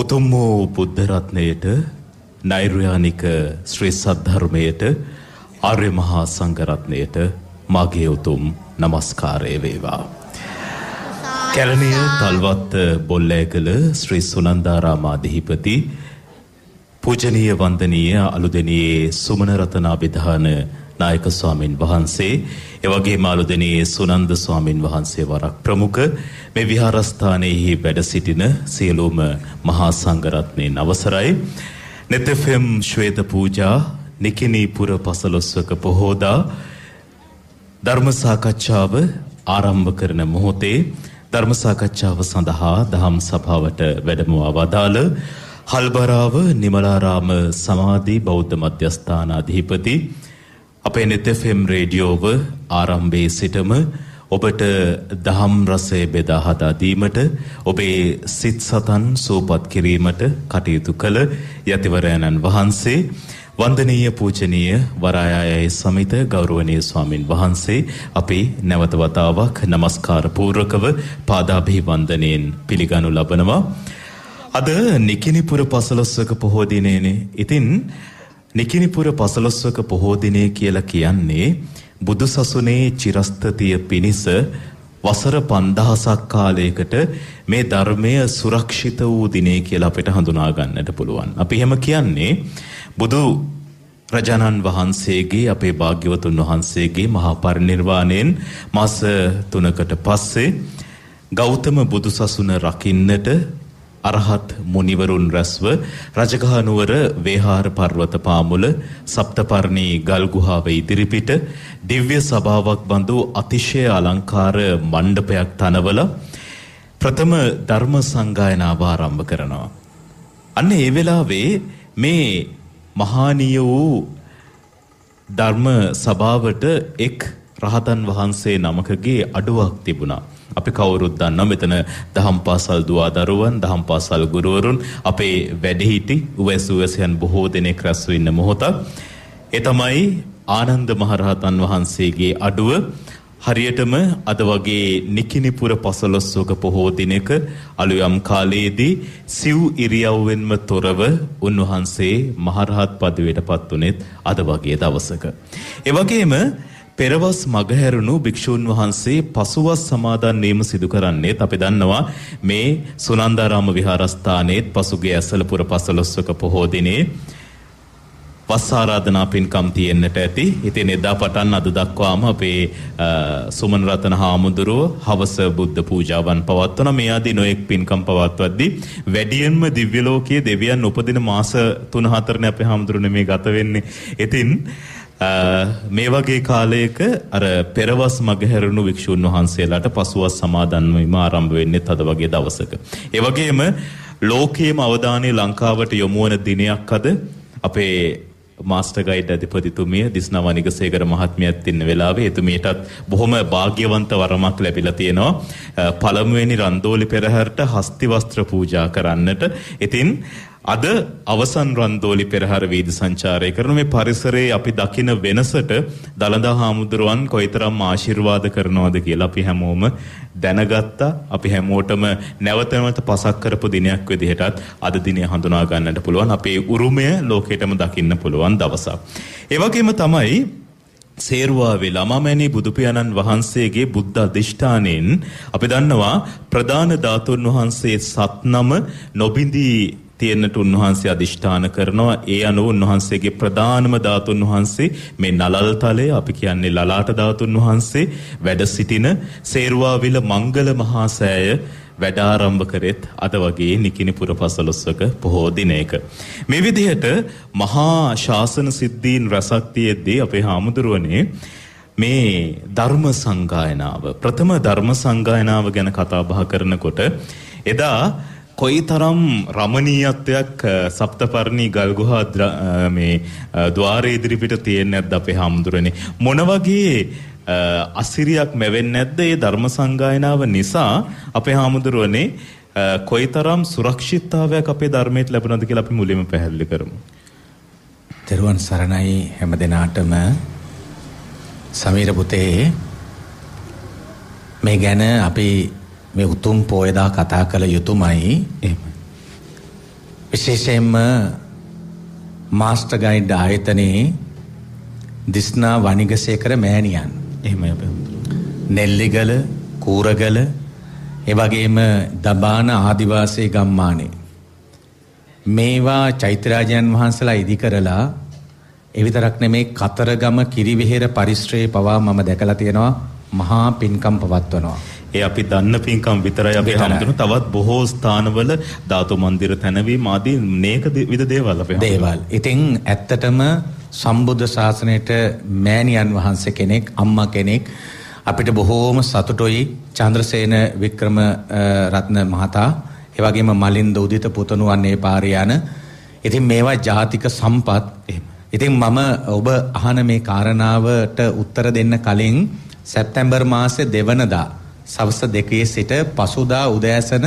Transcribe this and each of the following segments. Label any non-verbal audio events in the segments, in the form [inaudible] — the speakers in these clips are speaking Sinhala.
උතුම් වූ බුද්ධරත්නයට නෛර්යානික ශ්‍රී සද්ධර්මයට ආර්ය මහා සංඝරත්නයට මාගේ උතුම් নমස්කාරය වේවා. කැලණිය තල්වත්ත බොල්ලෑගල ශ්‍රී සුනන්දාරාමාධිපති පූජනීය වන්දනීය අලුදෙණියේ සුමන රතනාබිධාන නායක ස්වාමින් වහන්සේ එවගේ මාළුදනයේ සුනන්ද ස්වාමින් වහන්සේ වරක් ප්‍රමුඛ මේ විහාරස්ථානයෙහි වැඩ සිටින සියලුම මහා සංඝරත්නයන් අවසරයි. නෙතෙෆම් ශ්වේත පූජා නිකිනීපුර පසළොස්වක පොහෝදා ධර්ම සාකච්ඡාව ආරම්භ කරන මොහොතේ ධර්ම සාකච්ඡාව සඳහා දහම් සභාවට වැඩමවා වදාළ හල්බරාව නිමලාරාම සමාධි බෞද්ධ මධ්‍යස්ථානාධිපති අපේ නෙතෙෆම් රේඩියෝව ආරම්භයේ සිටම ඔබට දහම් රසය බෙදා හදා දීමට ඔබේ සිත් සතන් සූපත් කිරීමට කටයුතු කළ යතිවරයන්න් වහන්සේ වන්දනීය පූජනීය වරායයයි සමිත ගෞරවනීය ස්වාමින් වහන්සේ අපි නැවත වතාවක් নমස්කාර පූර්වකව පාදාභි වන්දනෙන් පිළිගනු ලබනවා අද නිකිනිපුර පසළොස්වක පොහෝ දිනේනේ ඉතින් නිකිනිපුර පසළොස්වක පොහෝ දිනේ කියලා කියන්නේ බුදු සසුනේ චිරස්ථතිය පිණිස වසර 5000ක් කාලයකට මේ ධර්මය සුරක්ෂිත වූ දිනේ කියලා අපිට හඳුනා ගන්නට පුළුවන්. අපි එහෙම කියන්නේ බුදු රජාණන් වහන්සේගේ අපේ භාග්‍යවතුන් වහන්සේගේ මහා පරිනිර්වාණයෙන් මාස 3කට පස්සේ ගෞතම බුදුසසුන රකින්නට අරහත් මුනිවරුන් රැස්ව රජගහ නුවර වේහාර පර්වත පාමුල සප්තපර්ණී ගල්ගුහාව ඉදිරිපිට දිව්‍ය සභාවක් බඳු අතිශය අලංකාර මණ්ඩපයක් තනවලා ප්‍රථම ධර්ම සංගායනාව ආරම්භ කරනවා. අන්න ඒ වෙලාවේ මේ මහානීය වූ ධර්ම සභාවට එක් රහතන් වහන්සේ නමකගේ අඩුවක් තිබුණා. අපි කවුරුත් දන්නවා මෙතන දහම් පාසල් දුවා දරුවන් දහම් පාසල් ගුරුවරුන් අපේ වැඩහිටි උවැස් උවැසයන් බොහෝ දෙනෙක් රැස් වෙන්න මොහොතක් ඒ තමයි ආනන්ද මහරහතන් වහන්සේගේ අඩුව හරියටම අද වගේ නිකිනිපුර පසළොස්වක පොහෝ දිනක අලුයම් කාලයේදී සිව් ඉරියව්වෙන්ම තොරව උන්වහන්සේ මහරහත් පදවියට පත් වුනේත් අද වගේ දවසක. ඒ වගේම පෙරවස් මගහැරුණු භික්ෂූන් වහන්සේ පසුවස් සමාදන් වීම සිදු කරන්නේත් අපි දන්නවා මේ සුනන්දාරාම විහාරස්ථානයේත් පසුගිය ඇසලපුර පසළොස්වක පොහෝ දිනේ වස් ආරාධනා පින්කම් තියෙන්නට ඇති. ඉතින් එදා පටන් අද දක්වාම අපේ සුමන රතන හාමුදුරුව හවස බුද්ධ පූජාවන් පවත්වන මේ ආදී නොඑක් පින්කම් පවත්වද්දී වැඩියෙන්ම දිව්‍ය ලෝකයේ දෙවියන් උපදින මාස 3-4 නේ අපේ හාමුදුරනේ මේ ගත වෙන්නේ. ඉතින් මේ වගේ කාලයක අර පෙරවස් මගහැරුණු වික්ෂූන් වහන්සේලාට පසුවස් සමාදන් වීම ආරම්භ වෙන්නේ තද වගේ දවසක. ඒ වගේම ලෝකයේම අවධානය ලංකාවට යොමු වන දිනයක් අද අපේ මාස්ටර් ගයිඩ් අධිපතිතුමිය දිස්නවනික සේකර මහත්මියත් ඉන්න වෙලාවේ එතුමියටත් බොහොම වාග්යවන්ත වරමක් ලැබිලා තියෙනවා. පළමුවෙනි රන්දෝලි පෙරහැරට හස්ති වස්ත්‍ර පූජා කරන්නට. ඉතින් අද අවසන් රන්දෝලි පෙරහර වීදි සංචාරය කරන මේ පරිසරයේ අපි දකින වෙනසට දළදා හාමුදුරුවන් කොයිතරම් ආශිර්වාද කරනවද කියලා අපි හැමෝම දැනගත්තා. අපි හැමෝටම නැවත නැවත පසක් කරපු දිනයක් විදිහටත් අද දිනේ හඳුනා ගන්නට පුළුවන්. අපේ උරුමය ලෝකෙටම දකින්න පුළුවන් දවසක්. ඒ වගේම තමයි සේරුවාවේ ළමාමැණි බුදු පියාණන් වහන්සේගේ බුද්ධ අධිෂ්ඨානයෙන් අපි දන්නවා ප්‍රධාන ධාතුන් වහන්සේ සත්නම නොබිඳී තියෙන්නට උන්වහන්සේ අදිෂ්ඨාන කරනවා ඒ අනුව උන්වහන්සේගේ ප්‍රධානම ධාතුන් වහන්සේ මේ නලල් තලය අපි කියන්නේ ලලාට ධාතුන් වහන්සේ වැඩ සිටින සේරුවාවිල මංගල මහා සෑය වැඩ ආරම්භ කරෙත් අද වගේ නිකිනි පුර පසළොස්වක පොහෝ දිනයක මේ විදිහට මහා ශාසන සිද්ධීන් රසක් තියෙද්දී අපේ හාමුදුරුවනේ මේ ධර්ම සංගායනාව ප්‍රථම ධර්ම සංගායනාව ගැන කතා බහ කරනකොට එදා කොයිතරම් රමණීයත්වයක් සප්තපර්ණී ගල්ගුහා මේ ద్వාරයේ ඉදිරිපිට තියෙන්නේ නැද්ද අපේ හාමුදුරනේ මොන වගේ අසිරියක් මෙවෙන්නේ නැද්ද මේ ධර්ම සංගායනාව නිසා අපේ හාමුදුරනේ කොයිතරම් සුරක්ෂිතතාවයක් අපේ ධර්මයට ලැබුණාද කියලා අපි මුලින්ම පැහැදිලි කරමු. තෙරුවන් සරණයි හැම දිනාටම සමීර පුතේ මේ ගැන අපි මේ උතුම් පෝයදා කතා කළ යුතුමයි එහෙම. විශේෂයෙන්ම මාස්ටර් ගයිඩ් ආයතනයේ දිස්නා වනිගසේකර මෑණියන් එහෙම නෙල්ලිගල කූරගල ඒ වගේම දබාන ආදිවාසී ගම්මානේ මේවා චෛත්‍යරාජයන් වහන්සලා ඉදි කරලා ඒ විතරක් නෙමේ කතරගම කිරිවිහෙර පරිශ්‍රයේ පවා මම දැකලා තියෙනවා මහා පින්කම් පවත්වනවා ඒ අපි දන්න පින්කම් විතරයි අපි හඳුන තවත් බොහෝ ස්ථානවල ධාතු මන්දිර තැනවීම ආදී නේක විද දේවල් අපේ දේවල්. ඉතින් ඇත්තටම සම්බුද්ධ ශාසනයට මෑණියන් වහන්සේ කෙනෙක් අම්මා කෙනෙක් අපිට බොහෝම සතුටුයි චන්ද්‍රසේන වික්‍රම රත්න මහතා ඒ වගේම මලින්ද උදිත පුතණුවන් ඒ පාරේ යන ඉතින් මේවා ජාතික සම්පත් එහෙම ඉතින් මම ඔබ අහන මේ කාරණාවට උත්තර දෙන්න කලින් සැප්තැම්බර් මාසේ දෙවනදා සවස දෙකේ සිට පසුදා උදෑසන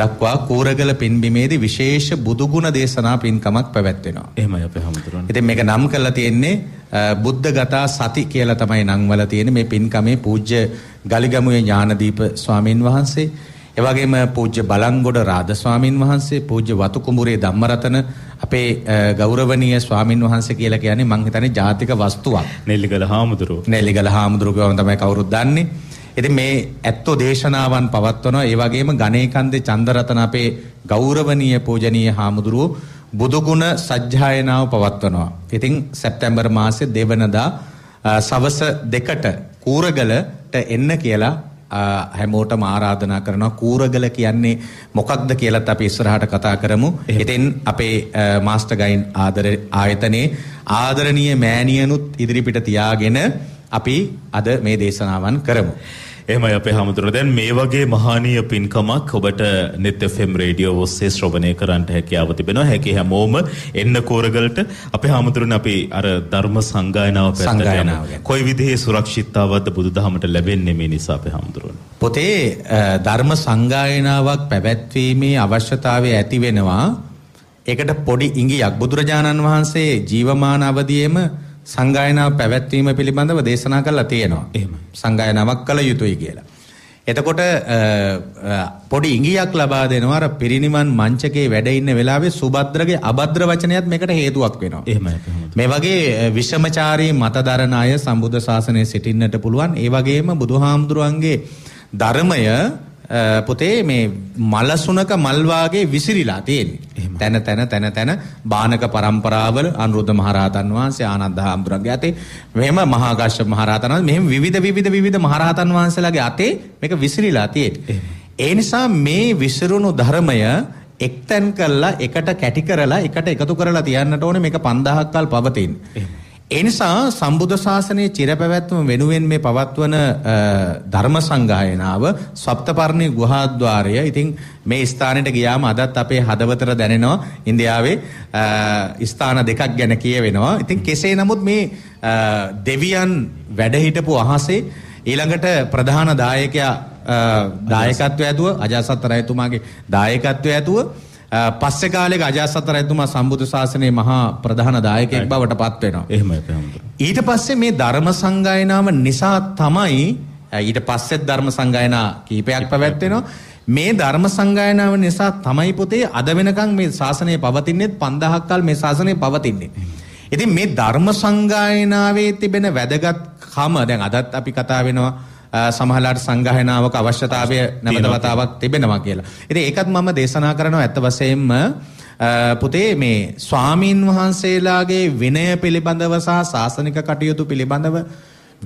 දක්වා කෝරගල පින්බිමේදී විශේෂ බුදුගුණ දේශනා පින්කමක් පැවැත්වෙනවා. එහෙමයි අපේ හැමතුරන්. ඉතින් මේක නම් කරලා තියෙන්නේ බුද්ධ ගතා සති කියලා තමයි නම් වල තියෙන්නේ මේ පින්කමේ පූජ්‍ය ගලිගමුවේ ඥානදීප ස්වාමින් වහන්සේ, ඒ වගේම පූජ්‍ය බලංගොඩ රාධ ස්වාමින් වහන්සේ, පූජ්‍ය වතු කුඹුරේ ධම්මරතන අපේ ගෞරවනීය ස්වාමින් වහන්සේ කියලා කියන්නේ මං හිතන්නේ ජාතික වස්තුවක්. නෙල්ලිගල හාමුදුරුවෝ. නෙල්ලිගල හාමුදුරුවෝ කියවම තමයි කවුරුත් දන්නේ. ඉතින් මේ ඇත්තෝ දේශනාවන් පවත්වනවා. ඒ වගේම ගණේකන්දේ චන්දරතන අපේ ගෞරවනීය පූජනීය හාමුදුරුවෝ බුදුගුණ සජ්ජායනාව පවත්වනවා. ඉතින් සැප්තැම්බර් මාසේ දෙවනදා සවස දෙකට කූරගලට එන්න කියලා හැමෝටම ආරාධනා කරනවා කූරගල කියන්නේ මොකක්ද කියලත් අපි ඉස්සරහට කතා කරමු. ඉතින් අපේ මාස්ටර් ගයින් ආදර ආයතනයේ ආදරණීය මෑණියනුත් ඉදිරිපිට තියාගෙන අපි අද මේ දේශනාවන් කරමු. එහෙමයි අපේ හැමතුර දැන් මේ වගේ මහානීය පින්කමක් ඔබට net fm රේඩියෝ ඔස්සේ ශ්‍රවණය කරන්නට හැකියාව තිබෙනවා හැකි හැමෝම එන්න කෝරගලට අපේ හැමතුරනේ අපි අර ධර්ම සංගායනාව පැත්තට යනවා කොයි විදිහේ සුරක්ෂිතතාවද බුදුදහමට ලැබෙන්නේ මේ නිසා අපේ හැමතුරනේ පොතේ ධර්ම සංගායනාවක් පැවැත්වීමේ අවශ්‍යතාවය ඇති වෙනවා ඒකට පොඩි ඉඟියක් බුදුරජාණන් වහන්සේ ජීවමාන අවදියේම සංගායනාව පැවැත්වීම පිළිබඳව දේශනා කරලා තියෙනවා. එහෙම. සංගායනාවක් කළ යුතුයි කියලා. එතකොට පොඩි ඉඟියක් ලබා දෙනවා අර පිරිනිවන් මංචකේ වැඩ ඉන්න වෙලාවේ සුබද්‍රගේ අබද්‍ර වචනයත් මේකට හේතුවක් වෙනවා. එහෙමයි. මේ වගේ විෂමචාරී මතදරණ අය සම්බුද්ධ ශාසනයේ සිටින්නට පුළුවන්. ඒ වගේම බුදුහාමුදුරන්ගේ ධර්මය පොතේ මේ මලසුනක මල්වාගේ විසිරිලා තියෙන්නේ. තැන තැන තැන තැන බානක પરම්පරාවල අනුරුද්ධ මහරහතන් වහන්සේ ආනන්ද හාමුදුරන්ගේ අතේ මෙහෙම මහා කාශ්‍යප මහරහතන් වහන්සේ මෙහෙම විවිධ විවිධ විවිධ මහරහතන් වහන්සේලාගේ අතේ මේක විසිරිලා තියෙන්නේ. ඒ නිසා මේ විසිරුණු ධර්මය එක්තැන් කරලා එකට කැටි කරලා එකට එකතු කරලා තියන්නට ඕනේ මේක 5000ක් කල් පවතින්නේ. එනිසා සම්බුද්ධ ශාසනයේ චිරපැවැත්ම වෙනුවෙන් මේ පවත්වන ධර්ම සංගායනාව සප්තපර්ණි ගුහාද්වාරය. ඉතින් මේ ස්ථානෙට ගියාම අදත් අපේ හදවතට දැනෙනවා ඉන්දියාවේ ස්ථාන දෙකක් ගැන කියවෙනවා. ඉතින් කෙසේ නමුත් මේ දෙවියන් වැඩ හිටපු අහසේ ඊළඟට ප්‍රධාන දායකයා දායකත්වය ඇතුව අජාසත් රජතුමාගේ දායකත්වය ඇතුව පස්සේ කාලේ ගජාසත් රජතුමා සම්බුදු ශාසනයේ මහා ප්‍රධාන දායකයෙක් බවට පත් වෙනවා. එහෙමයි හැමෝටම. ඊට පස්සේ මේ ධර්ම සංගායනාව නිසා තමයි ඊට පස්සෙත් ධර්ම සංගායනා කීපයක් පැවැත්වෙනවා. මේ ධර්ම සංගායනාව නිසා තමයි පොතේ අද වෙනකම් මේ ශාසනය පවතින්නේත් 5000ක් කල් මේ ශාසනය පවතින්නේ. ඉතින් මේ ධර්ම සංගායනාවේ තිබෙන වැදගත්කම දැන් අදත් අපි කතා වෙනවා සමහලාට සංගායනාවක අවශ්‍යතාවය නැවතවතාවක් තිබෙනවා කියලා. ඉතින් ඒකත් මම දේශනා කරනවා ඇත්ත වශයෙන්ම පුතේ මේ ස්වාමීන් වහන්සේලාගේ විනය පිළිබඳව සහ ශාසනික කටයුතු පිළිබඳව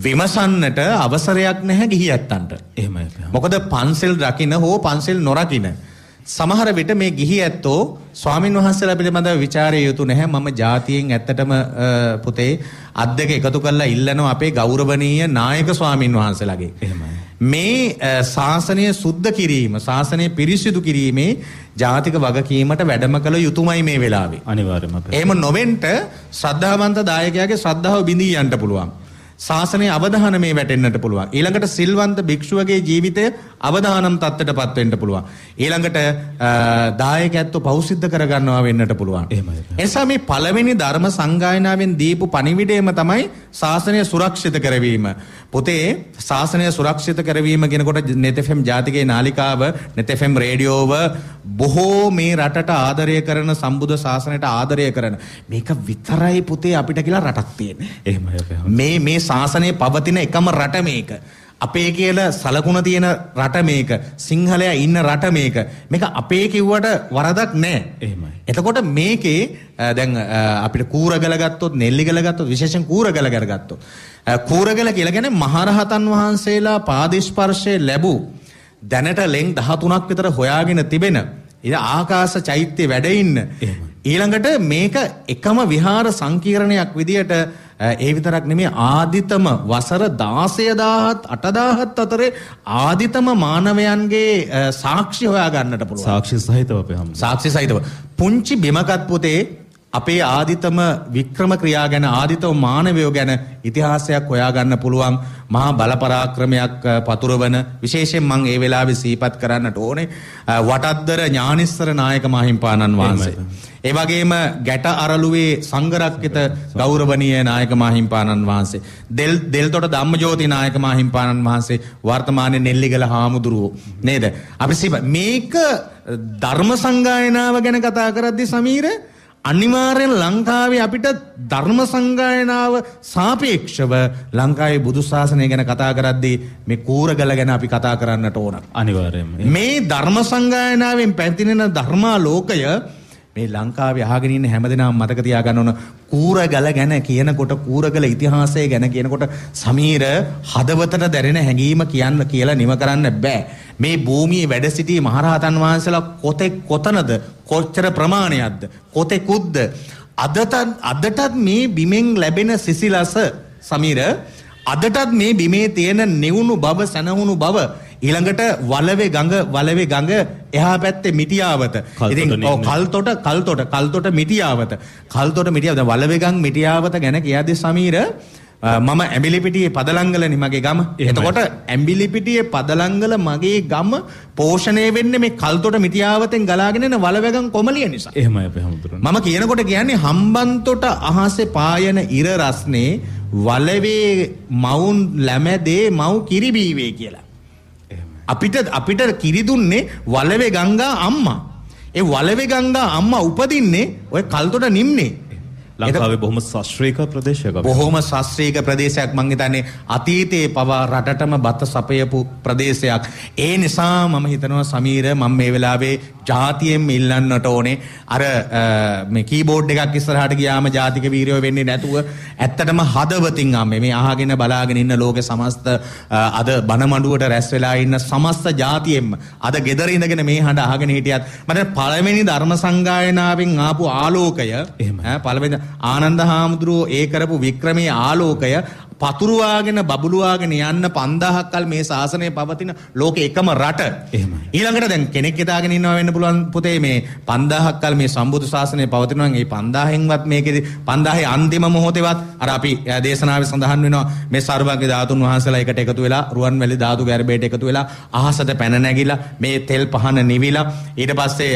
විමසන්නට අවසරයක් නැහැ ගිහි ඇත්තන්ට. එහෙමයි. මොකද පන්සල් රකින්න හෝ පන්සල් නොරකින්න සමහර විට මේ ගිහි ඇත්තෝ ස්වාමින් වහන්සේලා පිළිබඳව ਵਿਚාරය යුතු නැහැ. මම જાතියෙන් ඇත්තටම පුතේ අත් දෙක එකතු කරලා ඉල්ලනවා අපේ ගෞරවනීය නායක ස්වාමින් වහන්සේලාගේ. එහෙමයි. මේ ශාසනය සුද්ධ කිරීම, ශාසනය පිරිසිදු කිරීමේ ජාතික වගකීමට වැඩම කළ යුතුමයි මේ වෙලාවේ. අනිවාර්යයෙන්ම. එහෙම නොවෙන්ට ශ්‍රද්ධාවන්ත දායකයාගේ ශ්‍රද්ධාව බිඳී යන්න පුළුවන්. ශාසනයේ අවධානමේ වැටෙන්නට පුළුවන්. ඊළඟට සිල්වන්ත භික්ෂුවගේ ජීවිතය අවධානම් තත්ත්වයටපත් වෙන්න පුළුවන්. ඊළඟට දායකත්ව පෞසිද්ධ කරගන්නවා වෙන්නට පුළුවන්. එහෙමයි. එනිසා මේ පළවෙනි ධර්ම සංගායනාවෙන් දීපු පණිවිඩයම තමයි ශාසනය සුරක්ෂිත කරවීම. පුතේ ශාසනය සුරක්ෂිත කරවීම ගෙනකොට නෙතෆම් ජාතිකයේ නාලිකාව නෙතෆම් රේඩියෝව බොහෝ මේ රටට ආදරය කරන සම්බුද්ධ ශාසනයට ආදරය කරන මේක විතරයි පුතේ අපිට කියලා රටක් තියෙන්නේ. එහෙමයි. මේ මේ ශාසනය පවතින එකම රට මේක. අපේ කියල සලකුණ තියෙන රට මේක සිංහලයා ඉන්න රට මේක මේක අපේ කිව්වට වරදක් නෑ එහෙමයි. එතකොට මේකේ දැන් අපිට කූරගල ගත්තොත් නෙල්ලිගල ගත්තොත් විශේෂයෙන් කූරගල කරගත්තොත් කූරගල කියලා කියන්නේ මහරහතන් වහන්සේලා පාදිස්පර්ශය ලැබූ දැනට ලෙන් 13ක් විතර හොයාගෙන තිබෙන ඉත ආකාශ චෛත්‍ය වැඩ ඉන්න ඊළඟට මේක එකම විහාර සංකීර්ණයක් විදියට ඒ විතරක් නෙමේ ආදිතම වසර 16000ත් 8000ත් අතරේ ආදිතම මානවයන්ගේ සාක්ෂි හොයා ගන්නට පුළුවන්. සාක්ෂි සහිතව අපි හම්. සාක්ෂි සහිතව. පුංචි බිමකත් පුතේ අපේ ආදිතම වික්‍රම ක්‍රියා ගැන ආදිතව මානවයෝ ගැන ඉතිහාසයක් හොයාගන්න පුළුවන් මහා බලපරාක්‍රමයක් පතුරවන විශේෂයෙන් මං ඒ වෙලාවේ සීපත් කරන්නට ඕනේ වටද්දර ඥානිස්සර නායක මහින්පාණන් වහන්සේ. ඒ වගේම ගැට අරලුවේ සංගරක්කිත ගෞරවනීය නායක මහින්පාණන් වහන්සේ. දෙල් දෙල්තොට ධම්මජෝති නායක මහින්පාණන් වහන්සේ වර්තමානයේ නෙල්ලිගල හාමුදුරුවෝ නේද? අපි මේක ධර්ම සංගායනාව ගැන කතා කරද්දී සමීරේ අනිවාර්යෙන් ලංකාවේ අපිට ධර්ම සංගායනාව සාපේක්ෂව ලංකාවේ බුදු ශාසනය ගැන කතා කරද්දී මේ කූරගල ගැන අපි කතා කරන්නට ඕන. අනිවාර්යයෙන්ම. මේ ධර්ම සංගායනාවෙන් පැතිරෙන ධර්මාලෝකය මේ ලංකාවේ අහගෙන ඉන්න හැමදෙනාම මතක තියාගන්න ඕන කූරගල ගැන කියනකොට කූරගල ඉතිහාසය ගැන කියනකොට සමීර හදවතට දැනෙන හැඟීම කියන්න කියලා නිම කරන්න බෑ. මේ භූමියේ වැඩ සිටි මහරහතන් වහන්සේලා කොතෙක් කොතනද කොච්චර ප්‍රමාණයක්ද කොතෙකුද්ද අදට අදටත් මේ බිමෙන් ලැබෙන සිසිලස සමීර අදටත් මේ බිමේ තියෙන නෙවුණු බව සැනහුණු බව ඊළඟට වලවේ ගඟ වලවේ ගඟ එහා පැත්තේ මිටියාවත. ඉතින් ඔව් කල්තොට කල්තොට කල්තොට මිටියාවත. කල්තොට මිටියාවත වලවේ ගඟ මිටියාවත ගැන කියද්දී සමීර මම ඇඹිලිපිටියේ පදලංගලනේ මගේ ගම. එතකොට ඇඹිලිපිටියේ පදලංගල මගේ ගම පෝෂණය වෙන්නේ මේ කල්තොට මිටියාවතෙන් ගලාගෙන එන වලවැගම් කොමලිය නිසා. එහෙමයි අපේ හැමතුරුනේ. මම කියනකොට කියන්නේ හම්බන්තොට අහසේ පායන ඉර රස්නේ වලවේ මවුන් ලැමැදේ මව් කිරිබීවේ කියලා. අපිට අපිට කිරි දුන්නේ වලවේ ගංගා අම්මා. ඒ වලවේ ගංගා අම්මා උපදින්නේ ওই කල්තොට නිම්නේ. ලංකාවේ බොහොම ශස්ත්‍රීක ප්‍රදේශයක්. බොහොම ශස්ත්‍රීක ප්‍රදේශයක් මං හිතන්නේ අතීතයේ පවා රටටම බත සපයපු ප්‍රදේශයක්. ඒ නිසා මම හිතනවා සමීර මම මේ වෙලාවේ ජාතියෙන් ඉල්ලන්නට ඕනේ. අර මේ කීබෝඩ් එකක් ඉස්සරහට ගියාම ජාතික වීරයෝ වෙන්නේ නැතුව ඇත්තටම හදවතින් අම්මේ මේ අහගෙන බලාගෙන ඉන්න ලෝකේ සමස්ත අද බනමඩුවට රැස් වෙලා ඉන්න සමස්ත ජාතියෙන්ම අද gedare ඉඳගෙන මේ හඬ අහගෙන හිටියත් මට පළවෙනි ධර්ම සංගායනාවෙන් ආපු ආලෝකය එහෙම පළවෙනි ආනන්ද හාමුදුරුවෝ ඒ කරපු වික්‍රමයේ ආලෝකය පතුරවාගෙන බබළුවාගෙන යන්න 5000ක් කල් මේ ශාසනය පවතින ලෝකේ එකම රට. එහෙමයි. ඊළඟට දැන් කෙනෙක් හිතාගෙන ඉන්නවා වෙන්න පුළුවන් පුතේ මේ 5000ක් කල් මේ සම්බුදු ශාසනය පවතිනවා නම් ඒ 5000න්වත් මේකේ 5000 අන්තිම මොහොතේවත් අර අපි දේශනාවේ සඳහන් වෙනවා මේ සර්වඥ ධාතුන් වහන්සේලා එකට එකතු වෙලා රුවන්වැලි ධාතු ගැරබේට එකතු වෙලා අහසට පැන නැගිලා මේ තෙල් පහන නිවිලා ඊට පස්සේ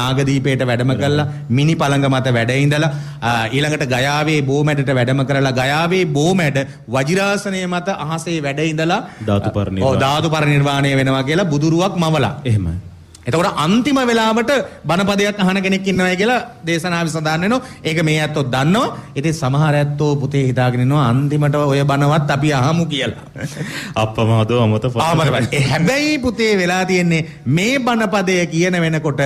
නාගදීපයට වැඩම කළා මිනි පළඟ මත වැඩ ඉඳලා ඊළඟට ගයාවේ බෝමැඩට වැඩම කරලා ගයාවේ බෝමැඩ වජිරාසනය මත අහසේ වැඩ ඉඳලා ධාතු පරිනිර්වාණය. ඔව් ධාතු පරිනිර්වාණය වෙනවා කියලා බුදුරුවක් මවලා. එහෙමයි. එතකොට අන්තිම වෙලාවට බණපදයක් අහන කෙනෙක් ඉන්නවයි කියලා දේශනාවේ සඳහන් වෙනවා. ඒක මේ ඇත්තෝ දන්නවා. ඉතින් සමහර ඇත්තෝ පුතේ හිතාගෙන ඉන්නවා අන්තිමට ඔය බණවත් අපි අහමු කියලා. අප්පමාදෝ අමත හැබැයි පුතේ වෙලා තියෙන්නේ මේ බණපදය කියන වෙනකොට